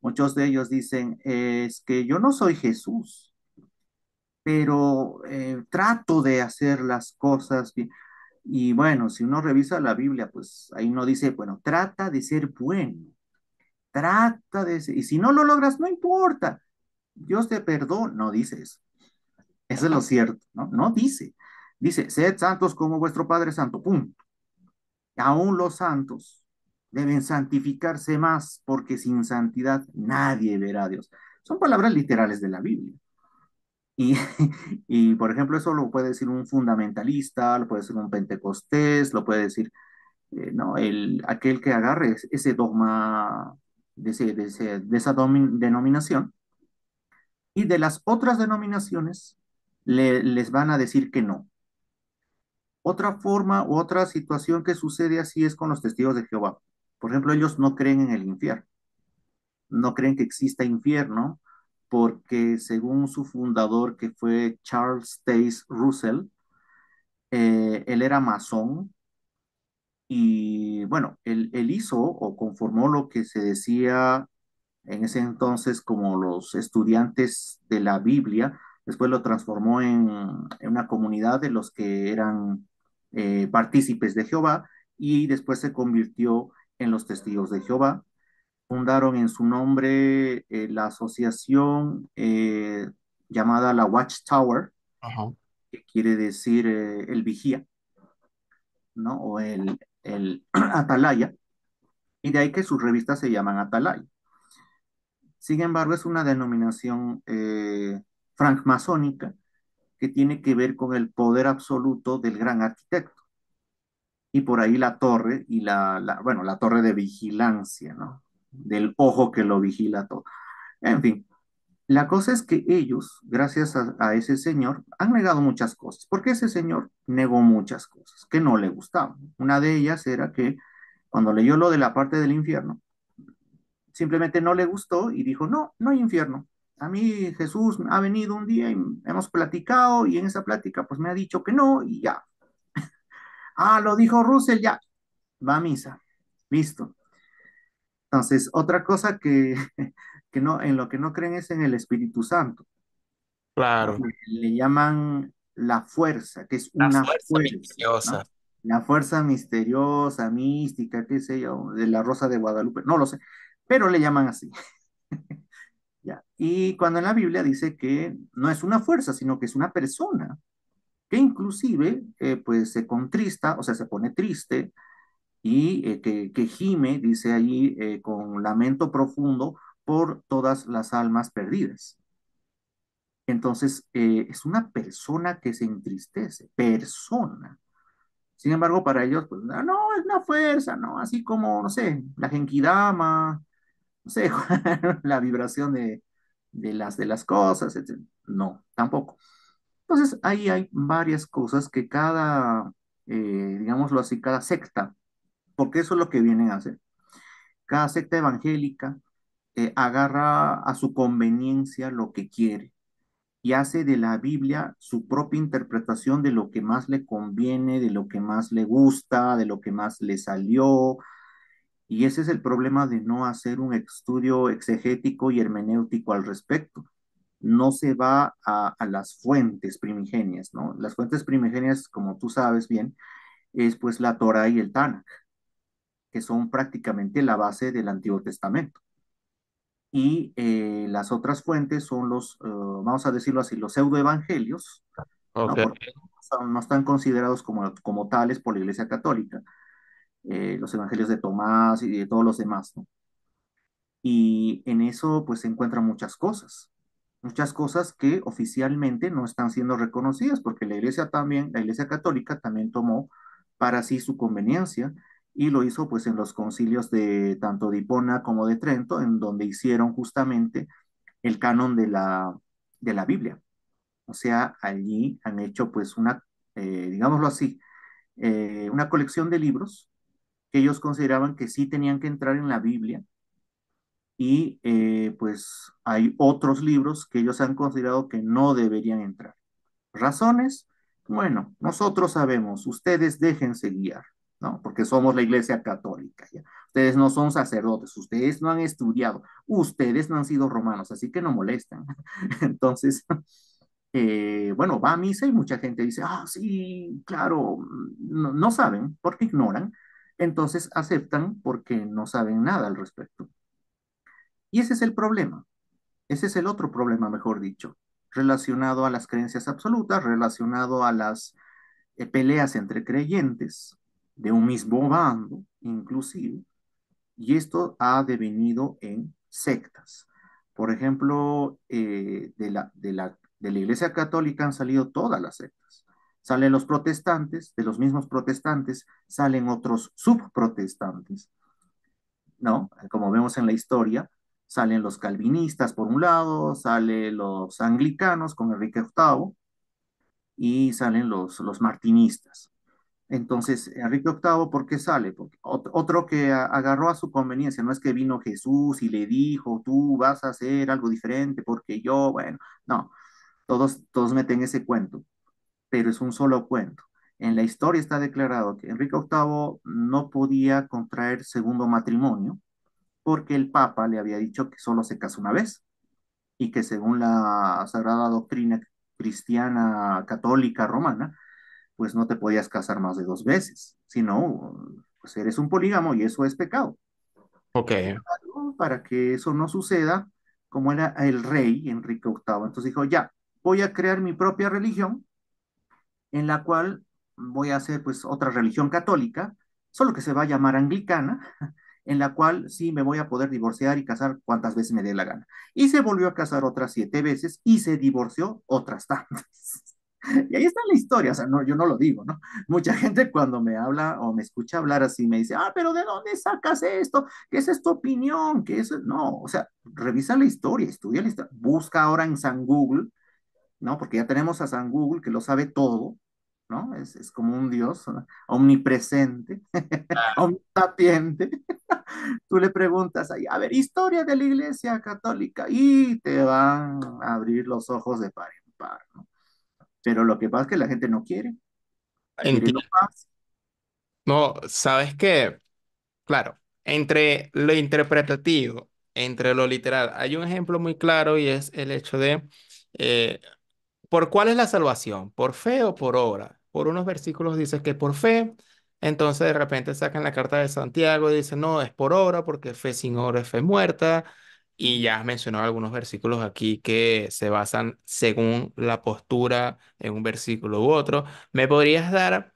Muchos de ellos dicen, es que yo no soy Jesús, pero eh, trato de hacer las cosas bien. Y bueno, si uno revisa la Biblia, pues ahí no dice, bueno, trata de ser bueno, trata de ser, y si no lo logras, no importa, Dios te perdona, no dice eso. Eso es lo cierto, ¿no? No dice. Dice, sed santos como vuestro Padre Santo, punto aún los santos deben santificarse más, porque sin santidad nadie verá a Dios. Son palabras literales de la Biblia. Y, y, por ejemplo, eso lo puede decir un fundamentalista, lo puede decir un pentecostés, lo puede decir eh, no, el, aquel que agarre ese dogma de, ese, esa denominación. Y de las otras denominaciones le, les van a decir que no, otra forma u otra situación que sucede así es con los testigos de Jehová. Por ejemplo, ellos no creen en el infierno. No creen que exista infierno porque según su fundador, que fue Charles Taze Russell, eh, él era masón y bueno, él, hizo o conformó lo que se decía en ese entonces como los estudiantes de la Biblia, después lo transformó en, una comunidad de los que eran eh, partícipes de Jehová y después se convirtió en los testigos de Jehová. Fundaron en su nombre eh, la asociación eh, llamada la Watchtower, que quiere decir el vigía, ¿no? O el, el atalaya. Y de ahí que sus revistas se llaman atalaya. Sin embargo, es una denominación francmasónica que tiene que ver con el poder absoluto del gran arquitecto. Y por ahí la torre y la, bueno, la torre de vigilancia, ¿no? Del ojo que lo vigila todo. En fin, la cosa es que ellos, gracias a, a, ese señor, han negado muchas cosas, porque ese señor negó muchas cosas que no le gustaban. Una de ellas era que cuando leyó lo de la parte del infierno, simplemente no le gustó y dijo, no, no hay infierno a mí Jesús ha venido un día y hemos platicado y en esa plática pues me ha dicho que no y ya. ah, lo dijo Russell, ya. Va a misa. Listo. Entonces, otra cosa que, que no, en lo que no creen es en el Espíritu Santo. Claro. Le llaman la fuerza, que es una fuerza. misteriosa. La fuerza misteriosa, mística, qué sé yo, de la Rosa de Guadalupe, no lo sé, pero le llaman así. Y cuando en la Biblia dice que no es una fuerza, sino que es una persona, que inclusive eh, pues se contrista, o sea, se pone triste y eh, que, gime, dice allí, eh, con lamento profundo por todas las almas perdidas. Entonces, es una persona que se entristece, persona. Sin embargo, para ellos, pues, no, es una fuerza, ¿no? Así como, no sé, la Genkidama, no sé, la vibración de, las, de las cosas, No, tampoco. Entonces, ahí hay varias cosas que cada, eh, digámoslo así, cada secta, porque eso es lo que vienen a hacer. Cada secta evangélica eh, agarra a su conveniencia lo que quiere y hace de la Biblia su propia interpretación de lo que más le conviene, de lo que más le gusta, de lo que más le salió, y ese es el problema de no hacer un estudio exegético y hermenéutico al respecto. No se va a, las fuentes primigenias, ¿no? Las fuentes primigenias, como tú sabes bien, es pues la Torah y el Tanakh, que son prácticamente la base del Antiguo Testamento. Y eh, las otras fuentes son los, eh, vamos a decirlo así, los pseudoevangelios, okay. ¿no? no, están considerados como, como tales por la Iglesia Católica, eh, los evangelios de Tomás y de todos los demás, Y en eso pues se encuentran muchas cosas, muchas cosas que oficialmente no están siendo reconocidas porque la iglesia también, la iglesia católica también tomó para sí su conveniencia y lo hizo pues en los concilios de tanto de como de Trento, en donde hicieron justamente el canon de la, de la Biblia. O sea, allí han hecho pues una, eh, digámoslo así, eh, una colección de libros que ellos consideraban que sí tenían que entrar en la Biblia. Y eh, pues hay otros libros que ellos han considerado que no deberían entrar. ¿Razones? Bueno, nosotros sabemos, ustedes déjense guiar, ¿no? Porque somos la iglesia católica, ¿ya? Ustedes no son sacerdotes, ustedes no han estudiado, ustedes no han sido romanos, así que no molestan. Entonces, eh, bueno, va a misa y mucha gente dice, ah, sí, claro, no saben porque ignoran, entonces aceptan porque no saben nada al respecto. Y ese es el problema. Ese es el otro problema, mejor dicho, relacionado a las creencias absolutas, relacionado a las eh, peleas entre creyentes de un mismo bando, inclusive. Y esto ha devenido en sectas. Por ejemplo, eh, de, la, de, la, de la Iglesia Católica han salido todas las sectas. Salen los protestantes, de los mismos protestantes salen otros subprotestantes, ¿no? Como vemos en la historia, salen los calvinistas por un lado, salen los anglicanos con Enrique VIII y salen los, los martinistas. Entonces, Enrique VIII, ¿por qué sale? Porque otro que agarró a su conveniencia, no es que vino Jesús y le dijo, tú vas a hacer algo diferente porque yo, bueno, no, todos, todos meten ese cuento pero es un solo cuento. En la historia está declarado que Enrique VIII no podía contraer segundo matrimonio porque el Papa le había dicho que solo se casa una vez y que según la sagrada doctrina cristiana católica romana, pues no te podías casar más de dos veces, sino pues eres un polígamo y eso es pecado. Ok. Para que eso no suceda, como era el rey Enrique VIII, entonces dijo, ya, voy a crear mi propia religión en la cual voy a hacer pues otra religión católica, solo que se va a llamar anglicana, en la cual sí me voy a poder divorciar y casar cuantas veces me dé la gana. Y se volvió a casar otras siete veces y se divorció otras tantas. Y ahí está la historia, o sea, yo no lo digo, ¿no? Mucha gente cuando me habla o me escucha hablar así me dice, ah, pero ¿de dónde sacas esto? ¿Qué es tu opinión? ¿Qué es? No, o sea, revisa la historia, estudia la historia, busca ahora en San Google, ¿no? Porque ya tenemos a San Google que lo sabe todo, es, como un Dios omnipresente, omnipotente. Tú le preguntas ahí, a ver, historia de la iglesia católica, y te van a abrir los ojos de par en par, ¿no? Pero lo que pasa es que la gente no quiere. No, sabes qué? claro, entre lo interpretativo, entre lo literal, hay un ejemplo muy claro y es el hecho de, eh, ¿por cuál es la salvación? ¿Por fe o por obra? por unos versículos dices que por fe, entonces de repente sacan la carta de Santiago y dicen, no, es por obra, porque fe sin obra es fe muerta. Y ya has mencionado algunos versículos aquí que se basan según la postura en un versículo u otro. ¿Me podrías dar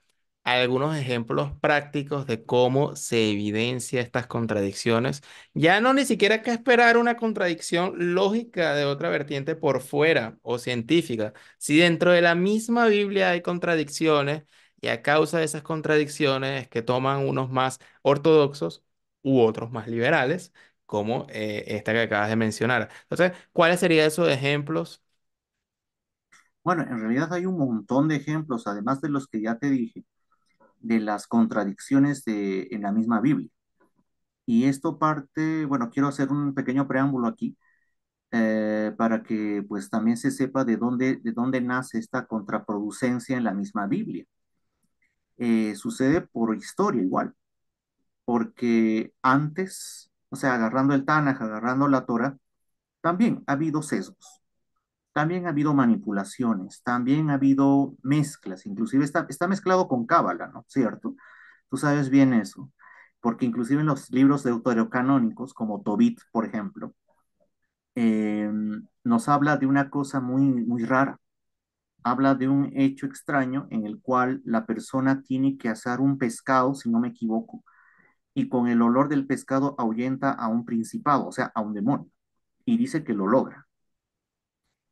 algunos ejemplos prácticos de cómo se evidencia estas contradicciones. Ya no ni siquiera hay que esperar una contradicción lógica de otra vertiente por fuera o científica. Si dentro de la misma Biblia hay contradicciones y a causa de esas contradicciones es que toman unos más ortodoxos u otros más liberales, como eh, esta que acabas de mencionar. Entonces, ¿cuáles serían esos ejemplos? Bueno, en realidad hay un montón de ejemplos, además de los que ya te dije de las contradicciones de, en la misma Biblia. Y esto parte, bueno, quiero hacer un pequeño preámbulo aquí eh, para que pues también se sepa de dónde, de dónde nace esta contraproducencia en la misma Biblia. Eh, sucede por historia igual, porque antes, o sea, agarrando el Tanaj, agarrando la Torah, también ha habido sesgos también ha habido manipulaciones, también ha habido mezclas, inclusive está, está mezclado con cábala, ¿no? ¿Cierto? Tú sabes bien eso, porque inclusive en los libros deutero-canónicos, como Tobit, por ejemplo, em, nos habla de una cosa muy, muy rara. Habla de un hecho extraño en el cual la persona tiene que asar un pescado, si no me equivoco, y con el olor del pescado ahuyenta a un principado, o sea, a un demonio, y dice que lo logra.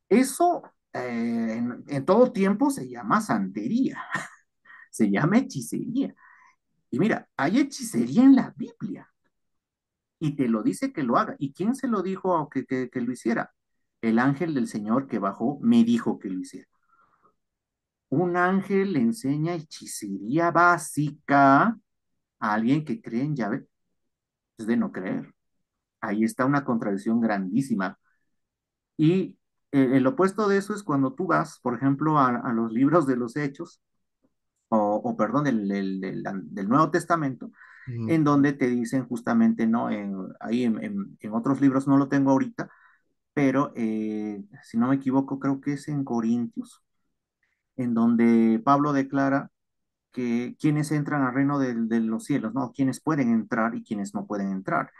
Eso eh, en, todo tiempo se llama santería, se llama hechicería. Y mira, hay hechicería en la Biblia y te lo dice que lo haga. ¿Y quién se lo dijo que, que, lo hiciera? El ángel del Señor que bajó me dijo que lo hiciera. Un ángel le enseña hechicería básica a alguien que cree en llave. Es pues, de no creer. Ahí está una contradicción grandísima. Y eh, el opuesto de eso es cuando tú vas, por ejemplo, a, los libros de los hechos, o, perdón, del, Nuevo Testamento, en donde te dicen justamente, ¿no? ahí en, otros libros no lo tengo ahorita, pero eh, si no me equivoco, creo que es en Corintios, en donde Pablo declara que quienes entran al reino de, de los cielos, ¿no? Quienes pueden entrar y quienes no pueden entrar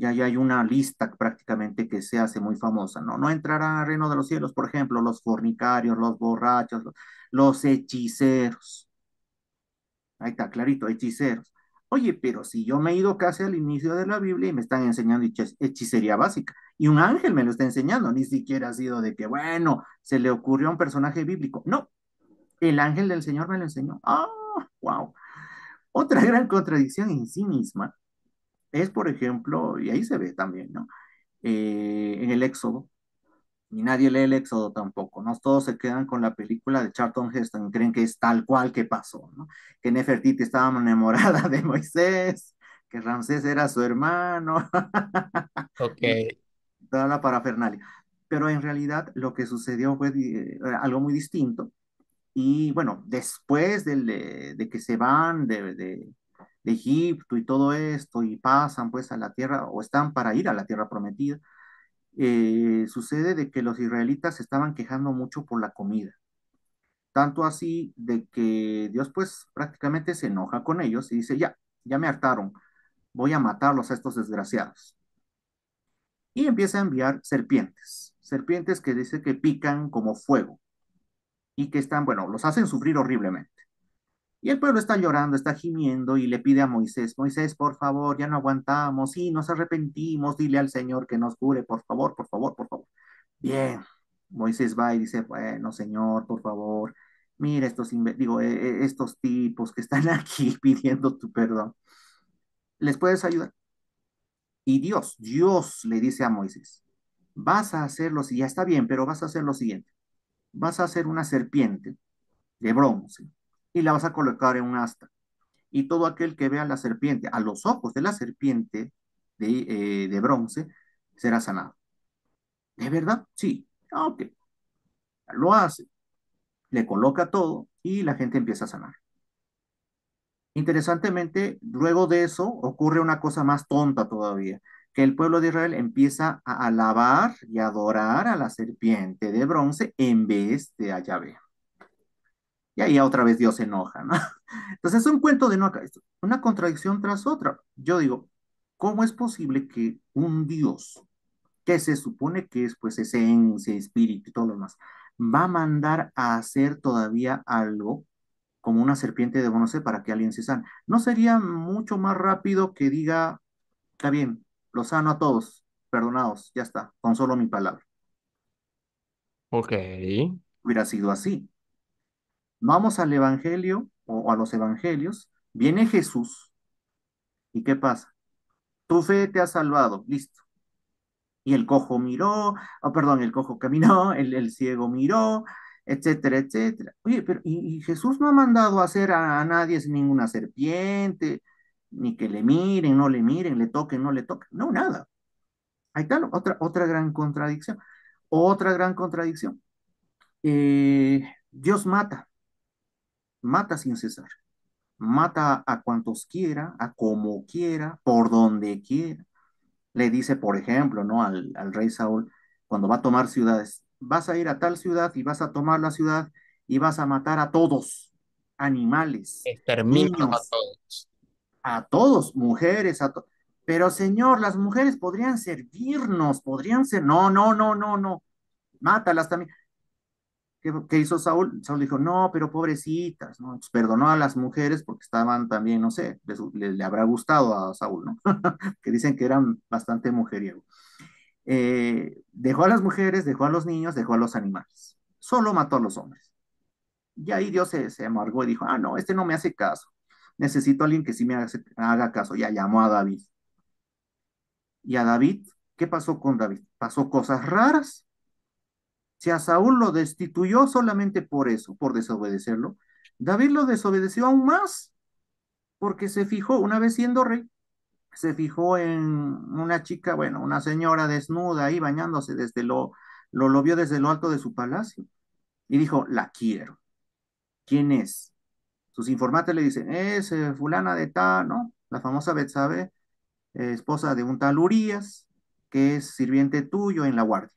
ya, ya hay una lista prácticamente que se hace muy famosa, ¿no? No entrarán al reino de los cielos, por ejemplo, los fornicarios, los borrachos, los, hechiceros. Ahí está, clarito, hechiceros. Oye, pero si yo me he ido casi al inicio de la Biblia y me están enseñando hechicería básica, y un ángel me lo está enseñando, ni siquiera ha sido de que, bueno, se le ocurrió a un personaje bíblico. No, el ángel del Señor me lo enseñó. ¡Ah, wow! Otra gran contradicción en sí misma es, por ejemplo, y ahí se ve también, ¿no? Eh, en el Éxodo, y nadie lee el Éxodo tampoco, ¿no? Todos se quedan con la película de Charlton Heston creen que es tal cual que pasó, ¿no? Que Nefertiti estaba enamorada de Moisés, que Ramsés era su hermano. Ok. Toda la parafernalia. Pero en realidad lo que sucedió fue eh, algo muy distinto. Y bueno, después de, de, que se van de, de Egipto y todo esto, y pasan pues a la tierra, o están para ir a la tierra prometida, eh, sucede de que los israelitas estaban quejando mucho por la comida. Tanto así de que Dios pues prácticamente se enoja con ellos y dice, ya, ya me hartaron, voy a matarlos a estos desgraciados. Y empieza a enviar serpientes, serpientes que dice que pican como fuego y que están, bueno, los hacen sufrir horriblemente. Y el pueblo está llorando, está gimiendo y le pide a Moisés, Moisés, por favor, ya no aguantamos, sí, nos arrepentimos, dile al Señor que nos cure, por favor, por favor, por favor. Bien, Moisés va y dice, bueno, Señor, por favor, mira estos, digo, e-, e-, estos tipos que están aquí pidiendo tu perdón, ¿les puedes ayudar? Y Dios, Dios le dice a Moisés, vas a hacerlo, ya está bien, pero vas a hacer lo siguiente, vas a hacer una serpiente de bronce y la vas a colocar en un asta. Y todo aquel que vea la serpiente, a los ojos de la serpiente de, eh, bronce, será sanado. ¿De verdad? Sí. Ah, ok. Lo hace. Le coloca todo y la gente empieza a sanar. Interesantemente, luego de eso ocurre una cosa más tonta todavía, que el pueblo de Israel empieza a alabar y adorar a la serpiente de bronce en vez de a Yahvé. Y ahí otra vez Dios se enoja, ¿no? Entonces es un cuento de no una contradicción tras otra. Yo digo, ¿cómo es posible que un Dios, que se supone que es pues esencia, espíritu y todo lo demás, va a mandar a hacer todavía algo como una serpiente de Bonose para que alguien se sane? ¿No sería mucho más rápido que diga, está bien, lo sano a todos, perdonados, ya está, con solo mi palabra? Ok. Hubiera sido así. Vamos al Evangelio o a los Evangelios, viene Jesús y ¿qué pasa? Tu fe te ha salvado, listo. Y el cojo miró, oh, perdón, el cojo caminó, el, ciego miró, etcétera, etcétera. Oye, pero y, Jesús no ha mandado a hacer a, nadie nadie ninguna serpiente, ni que le miren, no le miren, le toquen, no le toquen, no, nada. Ahí está otra, otra gran contradicción. Otra gran contradicción. Eh, Dios mata mata sin cesar, mata a cuantos quiera, a como quiera, por donde quiera. Le dice, por ejemplo, ¿no? Al, rey Saúl, cuando va a tomar ciudades, vas a ir a tal ciudad y vas a tomar la ciudad y vas a matar a todos, animales, a todos. A todos, mujeres, a todos Pero señor, las mujeres podrían servirnos, podrían ser, no, no, no, no, no, mátalas también. ¿Qué, hizo Saúl? Saúl dijo, no, pero pobrecitas, ¿no? perdonó a las mujeres porque estaban también, no sé, le habrá gustado a Saúl, ¿no? que dicen que eran bastante mujeriego. Eh, dejó a las mujeres, dejó a los niños, dejó a los animales. Solo mató a los hombres. Y ahí Dios se, amargó y dijo, ah, no, este no me hace caso. Necesito a alguien que sí me haga caso. Ya llamó a David. Y a David, ¿qué pasó con David? Pasó cosas raras si a Saúl lo destituyó solamente por eso, por desobedecerlo, David lo desobedeció aún más, porque se fijó, una vez siendo rey, se fijó en una chica, bueno, una señora desnuda ahí bañándose desde lo, lo, vio desde lo alto de su palacio y dijo, la quiero. ¿Quién es? Sus informantes le dicen, es eh, fulana de tal, ¿no? La famosa Betsabe, eh, esposa de un tal Urias, que es sirviente tuyo en la guardia.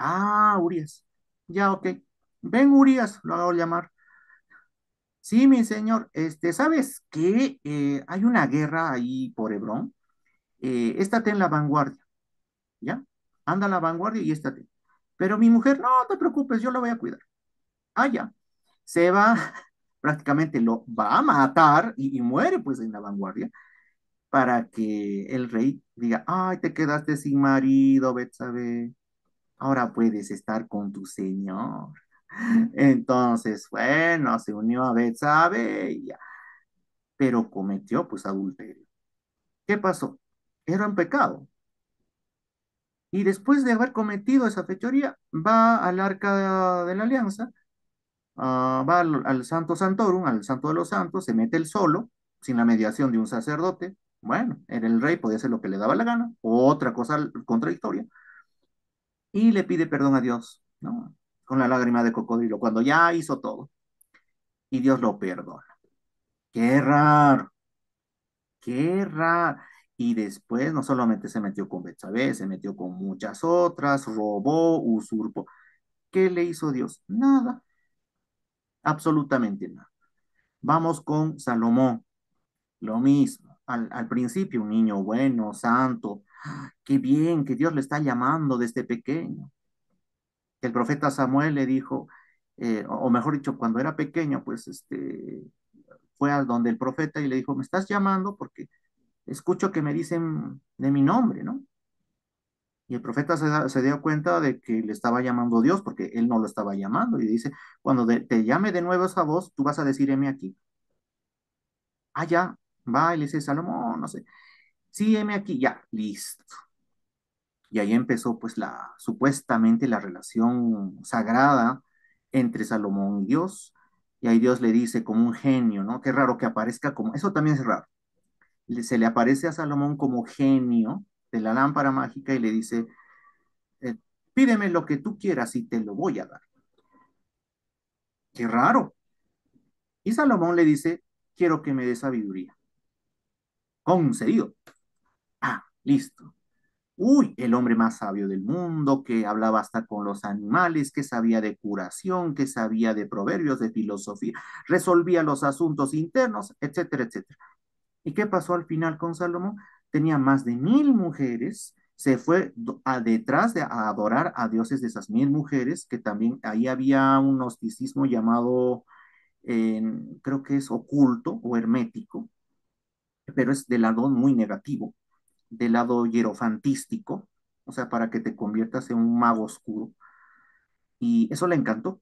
Ah, Urias. Ya, ok. Ven, Urias, lo hago llamar. Sí, mi señor, este, ¿sabes qué? Eh, hay una guerra ahí por Hebrón. Eh, estate en la vanguardia, ¿ya? Anda en la vanguardia y estate. Pero mi mujer, no te preocupes, yo la voy a cuidar. Ah, ya. Se va, prácticamente lo va a matar y, muere pues en la vanguardia para que el rey diga, ay, te quedaste sin marido, Betsabe ahora puedes estar con tu Señor. Entonces, bueno, se unió a Betsabe, pero cometió pues adulterio. ¿Qué pasó? Era un pecado. Y después de haber cometido esa fechoría, va al arca de la alianza, ah, va al, al, santo santorum, al santo de los santos, se mete el solo, sin la mediación de un sacerdote. Bueno, era el rey, podía hacer lo que le daba la gana, otra cosa contradictoria y le pide perdón a Dios, ¿no? Con la lágrima de cocodrilo, cuando ya hizo todo. Y Dios lo perdona. Qué raro, qué raro. Y después no solamente se metió con Betsabé, se metió con muchas otras, robó, usurpó. ¿Qué le hizo Dios? Nada. Absolutamente nada. Vamos con Salomón. Lo mismo. Al, al principio, un niño bueno, santo, qué bien que Dios le está llamando desde pequeño. El profeta Samuel le dijo, eh, o mejor dicho, cuando era pequeño, pues este, fue al donde el profeta y le dijo, me estás llamando porque escucho que me dicen de mi nombre, ¿no? Y el profeta se, dio cuenta de que le estaba llamando Dios porque él no lo estaba llamando. Y dice, cuando te llame de nuevo esa voz, tú vas a decir, aquí. Ah, ya, va, y le dice, Salomón, no sé, sígueme aquí, ya, listo. Y ahí empezó pues la supuestamente la relación sagrada entre Salomón y Dios. Y ahí Dios le dice como un genio, ¿no? Qué raro que aparezca como, eso también es raro. Se le aparece a Salomón como genio de la lámpara mágica y le dice, eh, pídeme lo que tú quieras y te lo voy a dar. Qué raro. Y Salomón le dice, quiero que me dé sabiduría. Concedido. Ah, listo. Uy, el hombre más sabio del mundo, que hablaba hasta con los animales, que sabía de curación, que sabía de proverbios, de filosofía, resolvía los asuntos internos, etcétera, etcétera. ¿Y qué pasó al final con Salomón? Tenía más de mil mujeres, se fue a detrás de adorar a dioses de esas mil mujeres, que también ahí había un gnosticismo llamado, creo que es oculto o hermético, pero es de lado muy negativo del lado hierofantístico, o sea, para que te conviertas en un mago oscuro. Y eso le encantó,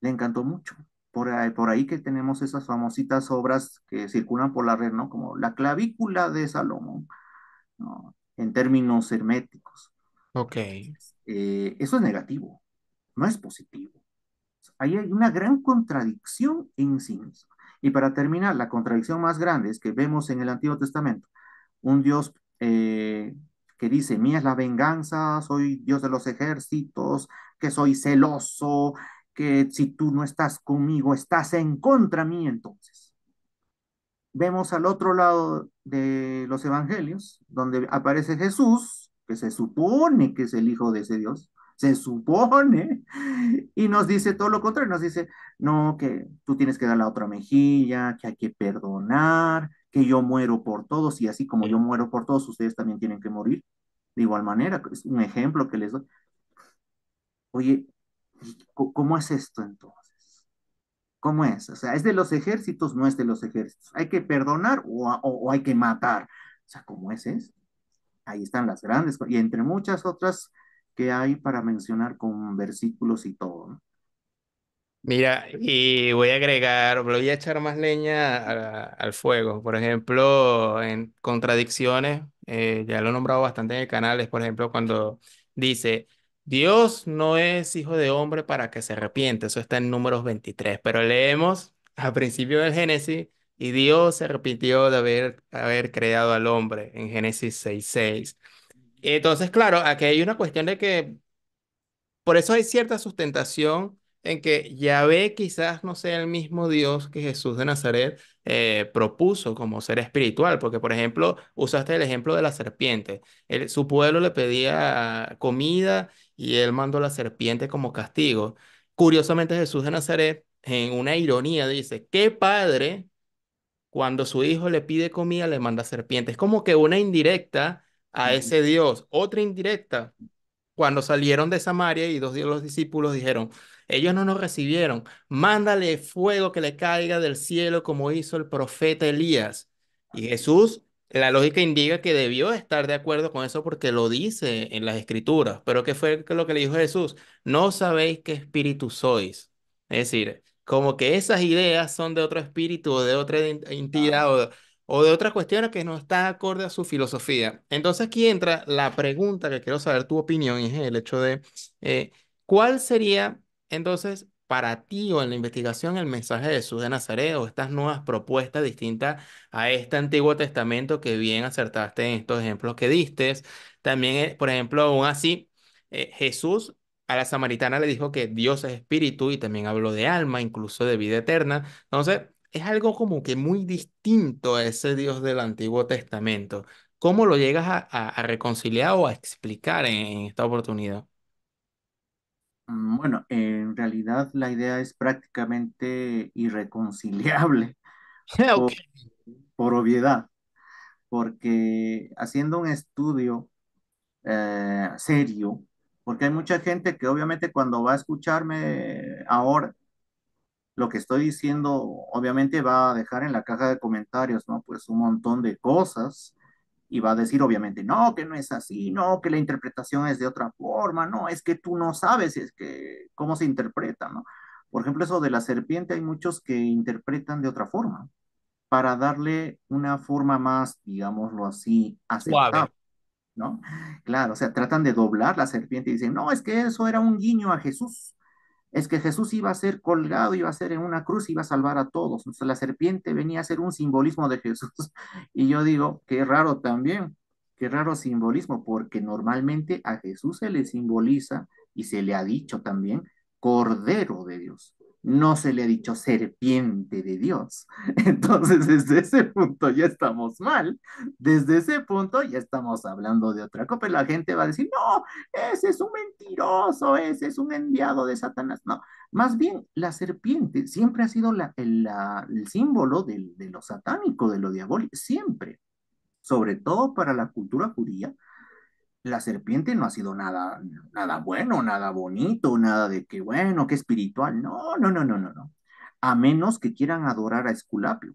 le encantó mucho. Por ahí, que tenemos esas famositas obras que circulan por la red, ¿no? Como la clavícula de Salomón, En términos herméticos. Ok. Eh, eso es negativo, no es positivo. Ahí hay una gran contradicción en sí misma. Y para terminar, la contradicción más grande es que vemos en el Antiguo Testamento un Dios eh, que dice, mía es la venganza, soy Dios de los ejércitos, que soy celoso, que si tú no estás conmigo, estás en contra mí entonces. Vemos al otro lado de los evangelios, donde aparece Jesús, que se supone que es el hijo de ese Dios, se supone, y nos dice todo lo contrario, nos dice, no, que tú tienes que dar la otra mejilla, que hay que perdonar, que yo muero por todos y así como yo muero por todos, ustedes también tienen que morir. De igual manera, es un ejemplo que les doy. Oye, pues, ¿cómo es esto entonces? ¿Cómo es? O sea, ¿es de los ejércitos? No es de los ejércitos. ¿Hay que perdonar o, hay que matar? O sea, ¿cómo es eso? Ahí están las grandes, y entre muchas otras que hay para mencionar con versículos y todo. ¿no? Mira, y voy a agregar, voy a echar más leña al fuego. Por ejemplo, en contradicciones, eh, ya lo he nombrado bastante en el canal, es por ejemplo cuando dice, Dios no es hijo de hombre para que se arrepiente, eso está en Números 23, pero leemos al principio del Génesis y Dios se arrepintió de haber, haber creado al hombre en Génesis 6.6. Entonces, claro, aquí hay una cuestión de que por eso hay cierta sustentación en que Yahvé quizás no sea el mismo Dios que Jesús de Nazaret eh, propuso como ser espiritual, porque por ejemplo usaste el ejemplo de la serpiente. su pueblo le pedía comida y él mandó la serpiente como castigo. Curiosamente Jesús de Nazaret, en una ironía, dice, ¿qué padre cuando su hijo le pide comida le manda serpiente? Es como que una indirecta a ese Dios, otra indirecta. Cuando salieron de Samaria y dos de los discípulos dijeron, ellos no nos recibieron. Mándale fuego que le caiga del cielo como hizo el profeta Elías. Y Jesús, la lógica indica que debió estar de acuerdo con eso porque lo dice en las escrituras. Pero ¿qué fue lo que le dijo Jesús? No sabéis qué espíritu sois. Es decir, como que esas ideas son de otro espíritu o de otra entidad o, o de otras cuestiones que no está acorde a su filosofía. Entonces aquí entra la pregunta que quiero saber tu opinión y es el hecho de eh, cuál sería entonces, para ti o en la investigación, el mensaje de Jesús de Nazaret o estas nuevas propuestas distintas a este Antiguo Testamento que bien acertaste en estos ejemplos que diste. También, eh, por ejemplo, aún así, eh, Jesús a la samaritana le dijo que Dios es espíritu y también habló de alma, incluso de vida eterna. Entonces, es algo como que muy distinto a ese Dios del Antiguo Testamento. ¿Cómo lo llegas a, reconciliar o a explicar en esta oportunidad? Mm, bueno, en realidad la idea es prácticamente irreconciliable por, obviedad, porque haciendo un estudio eh, serio, porque hay mucha gente que obviamente cuando va a escucharme ahora, lo que estoy diciendo obviamente va a dejar en la caja de comentarios, ¿no? Pues un montón de cosas y va a decir obviamente, no, que no es así, no, que la interpretación es de otra forma, no, es que tú no sabes es que, cómo se interpreta, ¿no? Por ejemplo, eso de la serpiente, hay muchos que interpretan de otra forma, para darle una forma más, digámoslo así, aceptable. ¿No? Claro, o sea, tratan de doblar la serpiente y dicen, no, es que eso era un guiño a Jesús, es que Jesús iba a ser colgado, iba a ser en una cruz, iba a salvar a todos. la serpiente venía a ser un simbolismo de Jesús. Y yo digo, qué raro también, qué raro simbolismo, porque normalmente a Jesús se le simboliza y se le ha dicho también Cordero de Dios no se le ha dicho serpiente de Dios. Entonces, desde ese punto ya estamos mal. Desde ese punto ya estamos hablando de otra cosa. Pero la gente va a decir, no, ese es un mentiroso, ese es un enviado de Satanás. No, más bien la serpiente siempre ha sido el símbolo de lo satánico, de lo diabólico, siempre. Sobre todo para la cultura judía, la serpiente no ha sido nada, nada bueno, nada bonito, nada de que bueno, que espiritual. No, no, no, no, no, no. A menos que quieran adorar a Esculapio.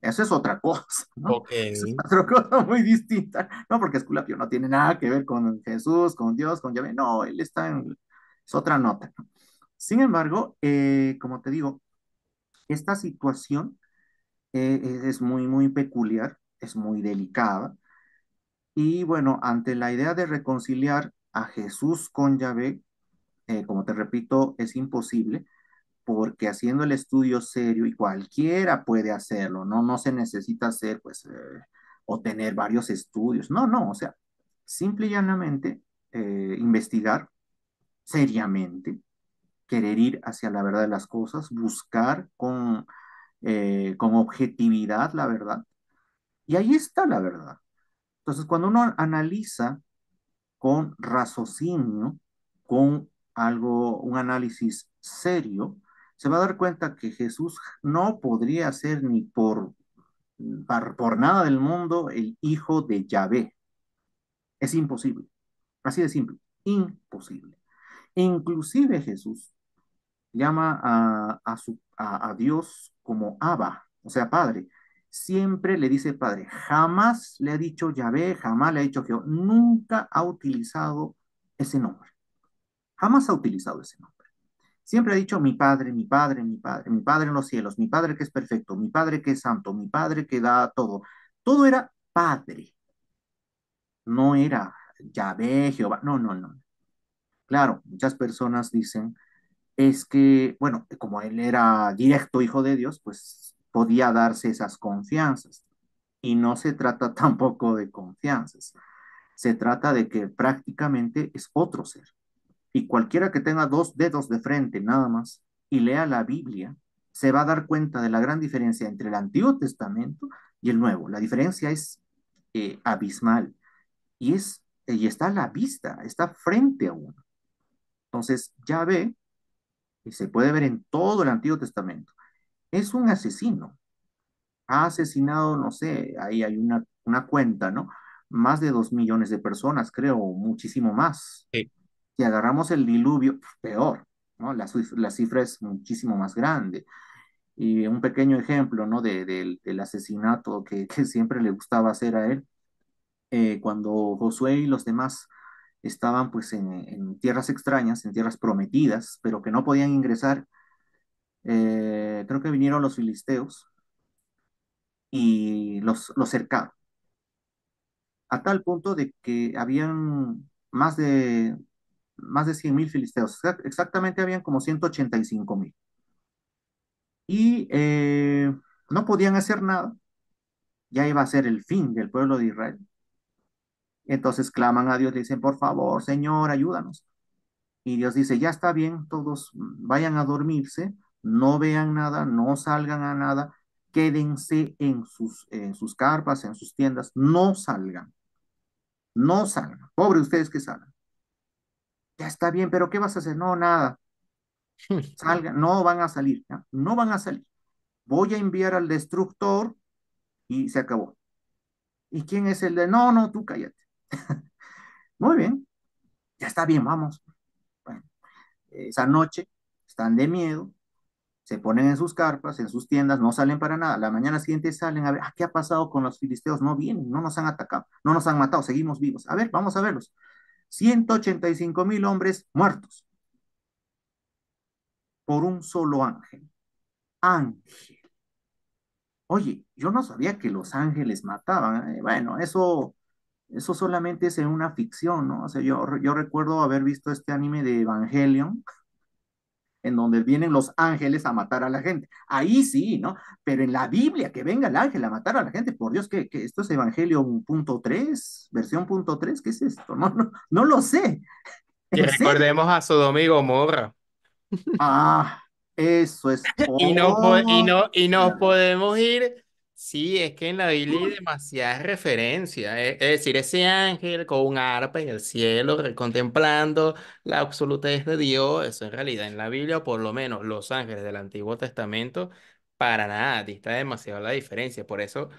Eso es otra cosa, ¿no? Es otra cosa muy distinta, ¿no? Porque Esculapio no tiene nada que ver con Jesús, con Dios, con Yahvé. No, él está en... Es otra nota. Sin embargo, eh, como te digo, esta situación eh, es muy, muy peculiar, es muy delicada, y bueno, ante la idea de reconciliar a Jesús con Yahvé, eh, como te repito, es imposible, porque haciendo el estudio serio, y cualquiera puede hacerlo, no, no se necesita hacer, pues, eh, o tener varios estudios, no, no, o sea, simple y llanamente eh, investigar seriamente, querer ir hacia la verdad de las cosas, buscar con, con objetividad la verdad. Y ahí está la verdad. Entonces, cuando uno analiza con raciocinio, con algo, un análisis serio, se va a dar cuenta que Jesús no podría ser ni por, por nada del mundo el hijo de Yahvé. Es imposible. Así de simple. Imposible. Inclusive Jesús llama a, su, a Dios como Abba, o sea, Padre siempre le dice Padre. Jamás le ha dicho Yahvé, jamás le ha dicho Jehová. Nunca ha utilizado ese nombre. Jamás ha utilizado ese nombre. Siempre ha dicho mi Padre, mi Padre, mi Padre, mi Padre en los cielos, mi Padre que es perfecto, mi Padre que es santo, mi Padre que da todo. Todo era Padre. No era Yahvé, Jehová. No, no, no. Claro, muchas personas dicen, es que, bueno, como él era directo hijo de Dios, pues podía darse esas confianzas. Y no se trata tampoco de confianzas, se trata de que prácticamente es otro ser. Y cualquiera que tenga dos dedos de frente nada más y lea la Biblia, se va a dar cuenta de la gran diferencia entre el Antiguo Testamento y el Nuevo. La diferencia es eh, abismal y, es, y está a la vista, está frente a uno. Entonces, ya ve, y se puede ver en todo el Antiguo Testamento, es un asesino. Ha asesinado, no sé, ahí hay una, cuenta, ¿no? Más de dos millones de personas, creo, muchísimo más. Sí. Si agarramos el diluvio, pues, peor, ¿no? La, cifra es muchísimo más grande. Y un pequeño ejemplo, ¿no? De, del asesinato que, siempre le gustaba hacer a él, eh, cuando Josué y los demás estaban pues en, tierras extrañas, en tierras prometidas, pero que no podían ingresar eh, creo que vinieron los filisteos y los, los cercaron. A tal punto de que habían más de, más de 100 mil filisteos. Exactamente habían como 185 mil. Y eh, no podían hacer nada. Ya iba a ser el fin del pueblo de Israel. Entonces claman a Dios, le dicen, por favor, Señor, ayúdanos. Y Dios dice, ya está bien, todos vayan a dormirse, no vean nada, no salgan a nada, quédense en sus, sus carpas, en sus tiendas, no salgan, no salgan, pobre ustedes que salgan. Ya está bien, pero ¿qué vas a hacer? No, nada. Salgan, no van a salir, no van a salir. Voy a enviar al destructor y se acabó. ¿Y quién es el de? No, no, tú cállate. Muy bien, ya está bien, vamos. esa noche están de miedo, se ponen en sus carpas, en sus tiendas, no salen para nada. La mañana siguiente salen a ver, ah, ¿qué ha pasado con los filisteos? No vienen, no nos han atacado, no nos han matado, seguimos vivos. A ver, vamos a verlos. 185 mil hombres muertos por un solo ángel. Ángel. Oye, yo no sabía que los ángeles mataban. ¿eh? bueno, eso, eso solamente es una ficción, ¿no? O sea, yo, yo recuerdo haber visto este anime de Evangelion en donde vienen los ángeles a matar a la gente. Ahí sí, ¿no? Pero en la Biblia, que venga el ángel a matar a la gente, por Dios, que esto es Evangelio 1.3, versión punto ¿qué es esto? No, no, lo sé. Que recordemos a Sodoma y Gomorra. Ah, eso es. y, no, y, no, y podemos ir Sí, es que en la Biblia hay demasiadas referencias. E, es, decir, ese ángel con un arpa en el cielo, contemplando la absolutez de Dios, eso en realidad en la Biblia, o por lo menos los ángeles del Antiguo Testamento, para nada, dista demasiado la diferencia. Por eso,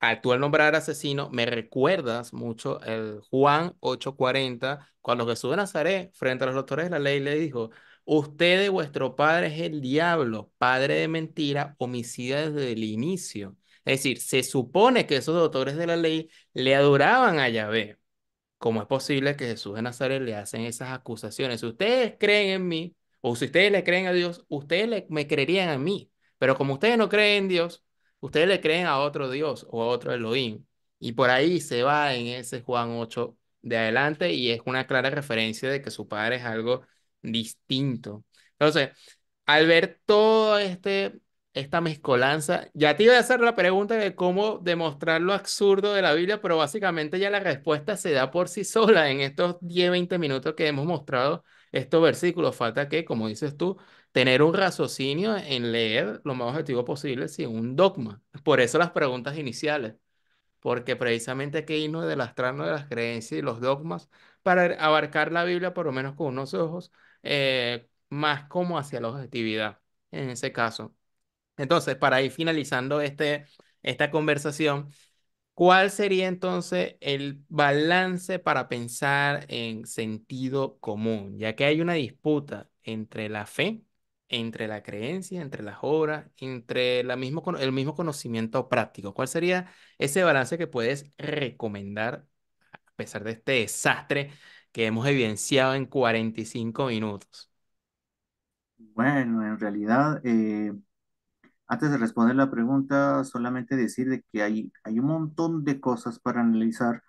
al tú al nombrar asesino, me recuerdas mucho el Juan 8:40, cuando Jesús de Nazaret, frente a los doctores de la ley, le dijo, Usted, vuestro padre, es el diablo, padre de mentira, homicida desde el inicio. Es decir, se supone que esos doctores de la ley le adoraban a Yahvé. ¿Cómo es posible que Jesús de Nazaret le hacen esas acusaciones? Si ustedes creen en mí, o si ustedes le creen a Dios, ustedes me creerían a mí. Pero como ustedes no creen en Dios, ustedes le creen a otro Dios o a otro Elohim. Y por ahí se va en ese Juan 8 de adelante y es una clara referencia de que su padre es algo distinto. Entonces, al ver todo este esta mezcolanza. Ya te iba a hacer la pregunta de cómo demostrar lo absurdo de la Biblia, pero básicamente ya la respuesta se da por sí sola en estos 10, 20 minutos que hemos mostrado estos versículos. Falta que, como dices tú, tener un raciocinio en leer lo más objetivo posible sin un dogma. Por eso las preguntas iniciales, porque precisamente hay que irnos de astrano de las creencias y los dogmas para abarcar la Biblia, por lo menos con unos ojos, eh, más como hacia la objetividad en ese caso. Entonces, para ir finalizando este, esta conversación, ¿cuál sería entonces el balance para pensar en sentido común? Ya que hay una disputa entre la fe, entre la creencia, entre las obras, entre el mismo conocimiento práctico. ¿Cuál sería ese balance que puedes recomendar a pesar de este desastre que hemos evidenciado en 45 minutos? Bueno, en realidad... Eh, antes de responder la pregunta, solamente decir de que hay, hay un montón de cosas para analizar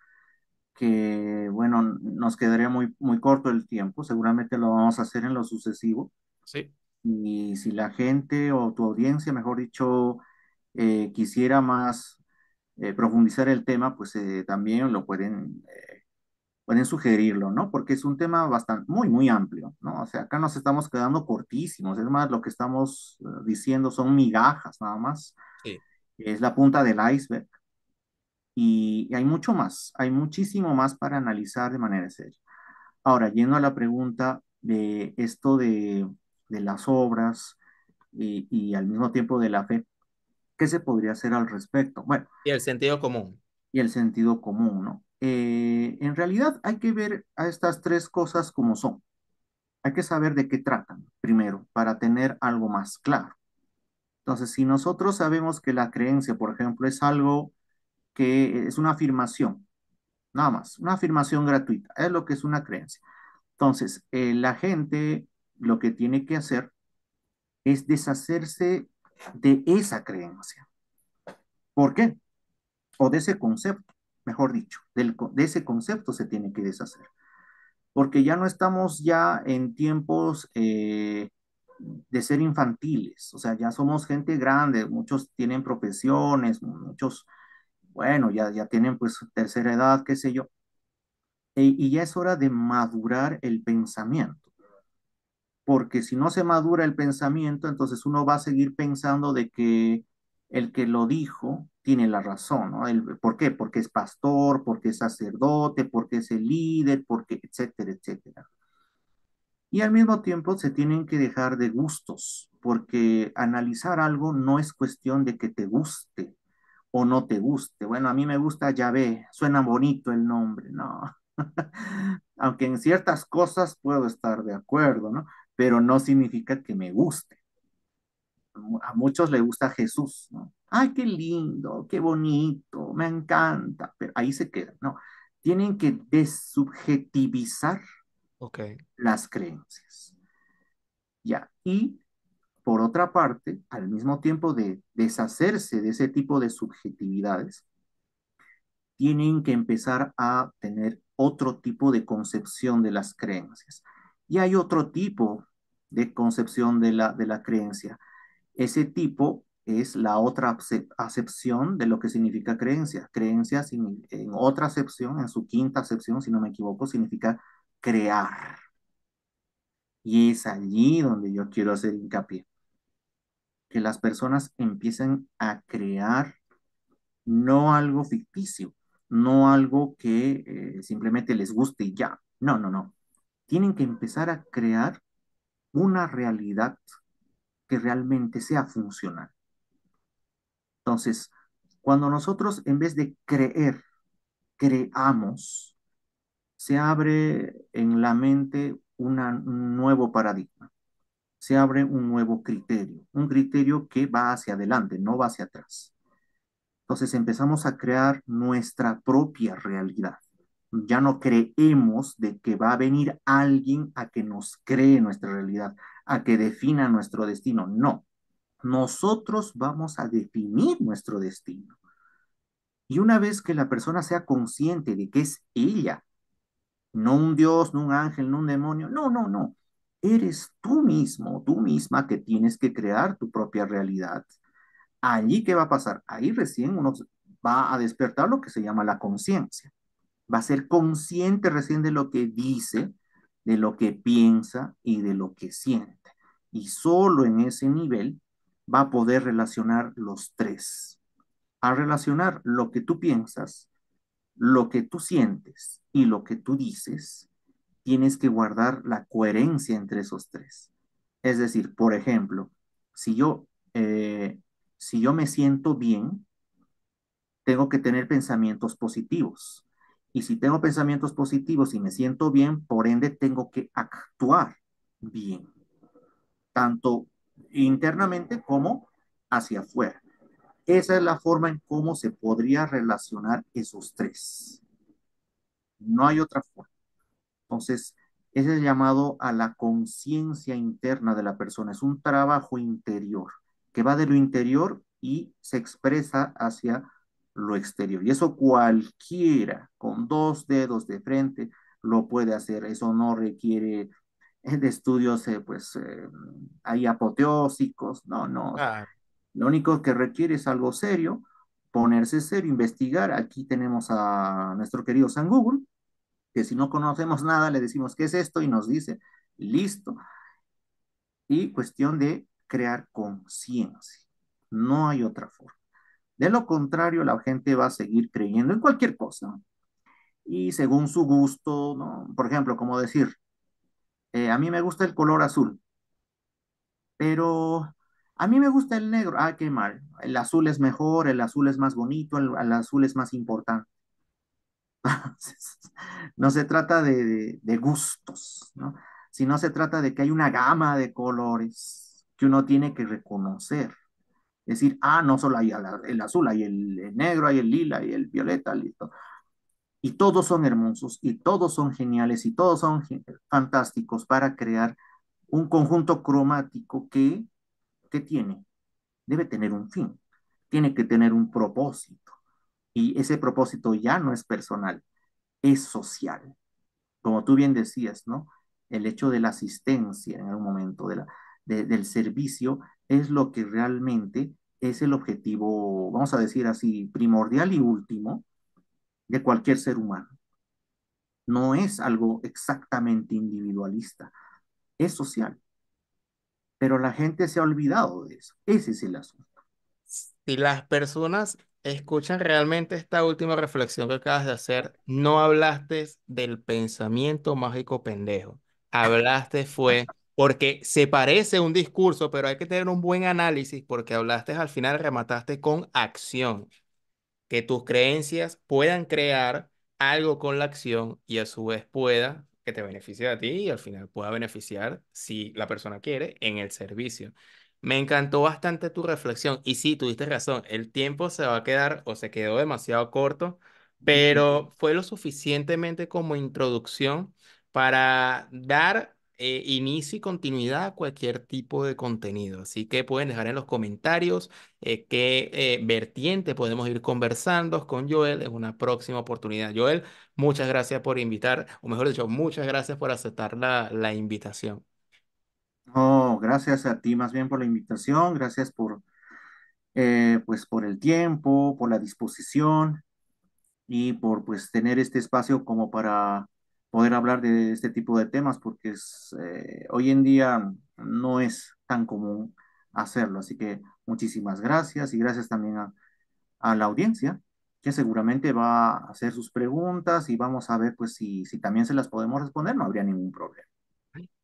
que, bueno, nos quedaría muy, muy corto el tiempo, seguramente lo vamos a hacer en lo sucesivo. Sí. Y si la gente o tu audiencia, mejor dicho, eh, quisiera más eh, profundizar el tema, pues eh, también lo pueden pueden sugerirlo, ¿no? Porque es un tema bastante, muy, muy amplio, ¿no? O sea, acá nos estamos quedando cortísimos, es más, lo que estamos eh, diciendo son migajas nada más, sí. es la punta del iceberg, y, hay mucho más, hay muchísimo más para analizar de manera seria. Ahora, yendo a la pregunta de esto de, de las obras y, y, al mismo tiempo de la fe, ¿qué se podría hacer al respecto? Bueno. Y el sentido común. Y el sentido común, ¿no? Eh, en realidad hay que ver a estas tres cosas como son. Hay que saber de qué tratan primero para tener algo más claro. Entonces, si nosotros sabemos que la creencia, por ejemplo, es algo que es una afirmación, nada más, una afirmación gratuita, es lo que es una creencia. Entonces, eh, la gente lo que tiene que hacer es deshacerse de esa creencia. ¿Por qué? O de ese concepto mejor dicho, de ese concepto se tiene que deshacer. Porque ya no estamos ya en tiempos eh, de ser infantiles, o sea, ya somos gente grande, muchos tienen profesiones, muchos, bueno, ya, ya tienen pues tercera edad, qué sé yo, e, y ya es hora de madurar el pensamiento, porque si no se madura el pensamiento, entonces uno va a seguir pensando de que el que lo dijo tiene la razón, ¿no? ¿Por qué? Porque es pastor, porque es sacerdote, porque es el líder, porque, etcétera, etcétera. Y al mismo tiempo se tienen que dejar de gustos, porque analizar algo no es cuestión de que te guste o no te guste. Bueno, a mí me gusta Yahvé, suena bonito el nombre, ¿no? Aunque en ciertas cosas puedo estar de acuerdo, ¿no? Pero no significa que me guste. A muchos le gusta Jesús, ¿no? ay, qué lindo, qué bonito, me encanta, pero ahí se queda, ¿no? Tienen que desubjetivizar las creencias. Ya, y por otra parte, al mismo tiempo de deshacerse de ese tipo de subjetividades, tienen que empezar a tener otro tipo de concepción de las creencias. Y hay otro tipo de concepción de la, de la creencia. Ese tipo es la otra acepción de lo que significa creencia. Creencia en otra acepción, en su quinta acepción, si no me equivoco, significa crear. Y es allí donde yo quiero hacer hincapié. Que las personas empiecen a crear no algo ficticio, no algo que eh, simplemente les guste y ya. No, no, no. Tienen que empezar a crear una realidad que realmente sea funcional. Entonces, cuando nosotros en vez de creer, creamos, se abre en la mente un nuevo paradigma, se abre un nuevo criterio, un criterio que va hacia adelante, no va hacia atrás. Entonces empezamos a crear nuestra propia realidad. Ya no creemos de que va a venir alguien a que nos cree nuestra realidad, a que defina nuestro destino. No, nosotros vamos a definir nuestro destino. Y una vez que la persona sea consciente de que es ella, no un dios, no un ángel, no un demonio, no, no, no. Eres tú mismo, tú misma que tienes que crear tu propia realidad. Allí, ¿qué va a pasar? Ahí recién uno va a despertar lo que se llama la conciencia. Va a ser consciente recién de lo que dice, de lo que piensa y de lo que siente. Y solo en ese nivel va a poder relacionar los tres. A relacionar lo que tú piensas, lo que tú sientes y lo que tú dices, tienes que guardar la coherencia entre esos tres. Es decir, por ejemplo, si yo, eh, si yo me siento bien, tengo que tener pensamientos positivos. Y si tengo pensamientos positivos y me siento bien, por ende tengo que actuar bien, tanto internamente como hacia afuera. Esa es la forma en cómo se podría relacionar esos tres. No hay otra forma. Entonces, ese es llamado a la conciencia interna de la persona. Es un trabajo interior que va de lo interior y se expresa hacia lo exterior. Y eso cualquiera, con dos dedos de frente, lo puede hacer. Eso no requiere de estudios, eh, pues, eh, hay apoteósicos, no, no. Lo único que requiere es algo serio, ponerse serio, investigar. Aquí tenemos a nuestro querido San Google, que si no conocemos nada le decimos qué es esto y nos dice, listo. Y cuestión de crear conciencia. No hay otra forma. De lo contrario, la gente va a seguir creyendo en cualquier cosa. Y según su gusto, ¿no? por ejemplo, como decir, eh, a mí me gusta el color azul, pero a mí me gusta el negro. Ah, qué mal. El azul es mejor, el azul es más bonito, el, azul es más importante. no se trata de, gustos, ¿no? sino se trata de que hay una gama de colores que uno tiene que reconocer. Es decir, ah, no solo hay el azul, hay el negro, hay el lila, hay el violeta, listo y todos son hermosos y todos son geniales y todos son fantásticos para crear un conjunto cromático que, tiene, debe tener un fin, tiene que tener un propósito y ese propósito ya no es personal, es social. Como tú bien decías, ¿no? El hecho de la asistencia en algún momento, de la, del servicio, es lo que realmente es el objetivo, vamos a decir así, primordial y último de cualquier ser humano. No es algo exactamente individualista, es social. Pero la gente se ha olvidado de eso. Ese es el asunto. Si las personas escuchan realmente esta última reflexión que acabas de hacer, no hablaste del pensamiento mágico pendejo. Hablaste fue porque se parece un discurso, pero hay que tener un buen análisis porque hablaste al final remataste con acción que tus creencias puedan crear algo con la acción y a su vez pueda que te beneficie a ti y al final pueda beneficiar, si la persona quiere, en el servicio. Me encantó bastante tu reflexión y sí, tuviste razón, el tiempo se va a quedar o se quedó demasiado corto, pero fue lo suficientemente como introducción para dar eh, inicio y continuidad a cualquier tipo de contenido. Así que pueden dejar en los comentarios eh, qué eh, vertiente podemos ir conversando con Joel en una próxima oportunidad. Joel, muchas gracias por invitar, o mejor dicho, muchas gracias por aceptar la, la invitación. Oh, gracias a ti más bien por la invitación, gracias por, eh, pues por el tiempo, por la disposición y por pues tener este espacio como para poder hablar de este tipo de temas porque es, eh, hoy en día no es tan común hacerlo. Así que muchísimas gracias y gracias también a, la audiencia que seguramente va a hacer sus preguntas y vamos a ver pues si también se las podemos responder, no habría ningún problema.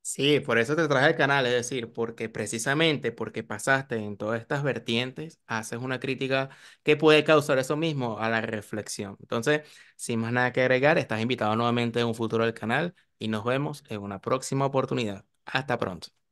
Sí, por eso te traje el canal, es decir, porque precisamente porque pasaste en todas estas vertientes, haces una crítica que puede causar eso mismo a la reflexión. Entonces, sin más nada que agregar, estás invitado nuevamente en un futuro del canal y nos vemos en una próxima oportunidad. Hasta pronto.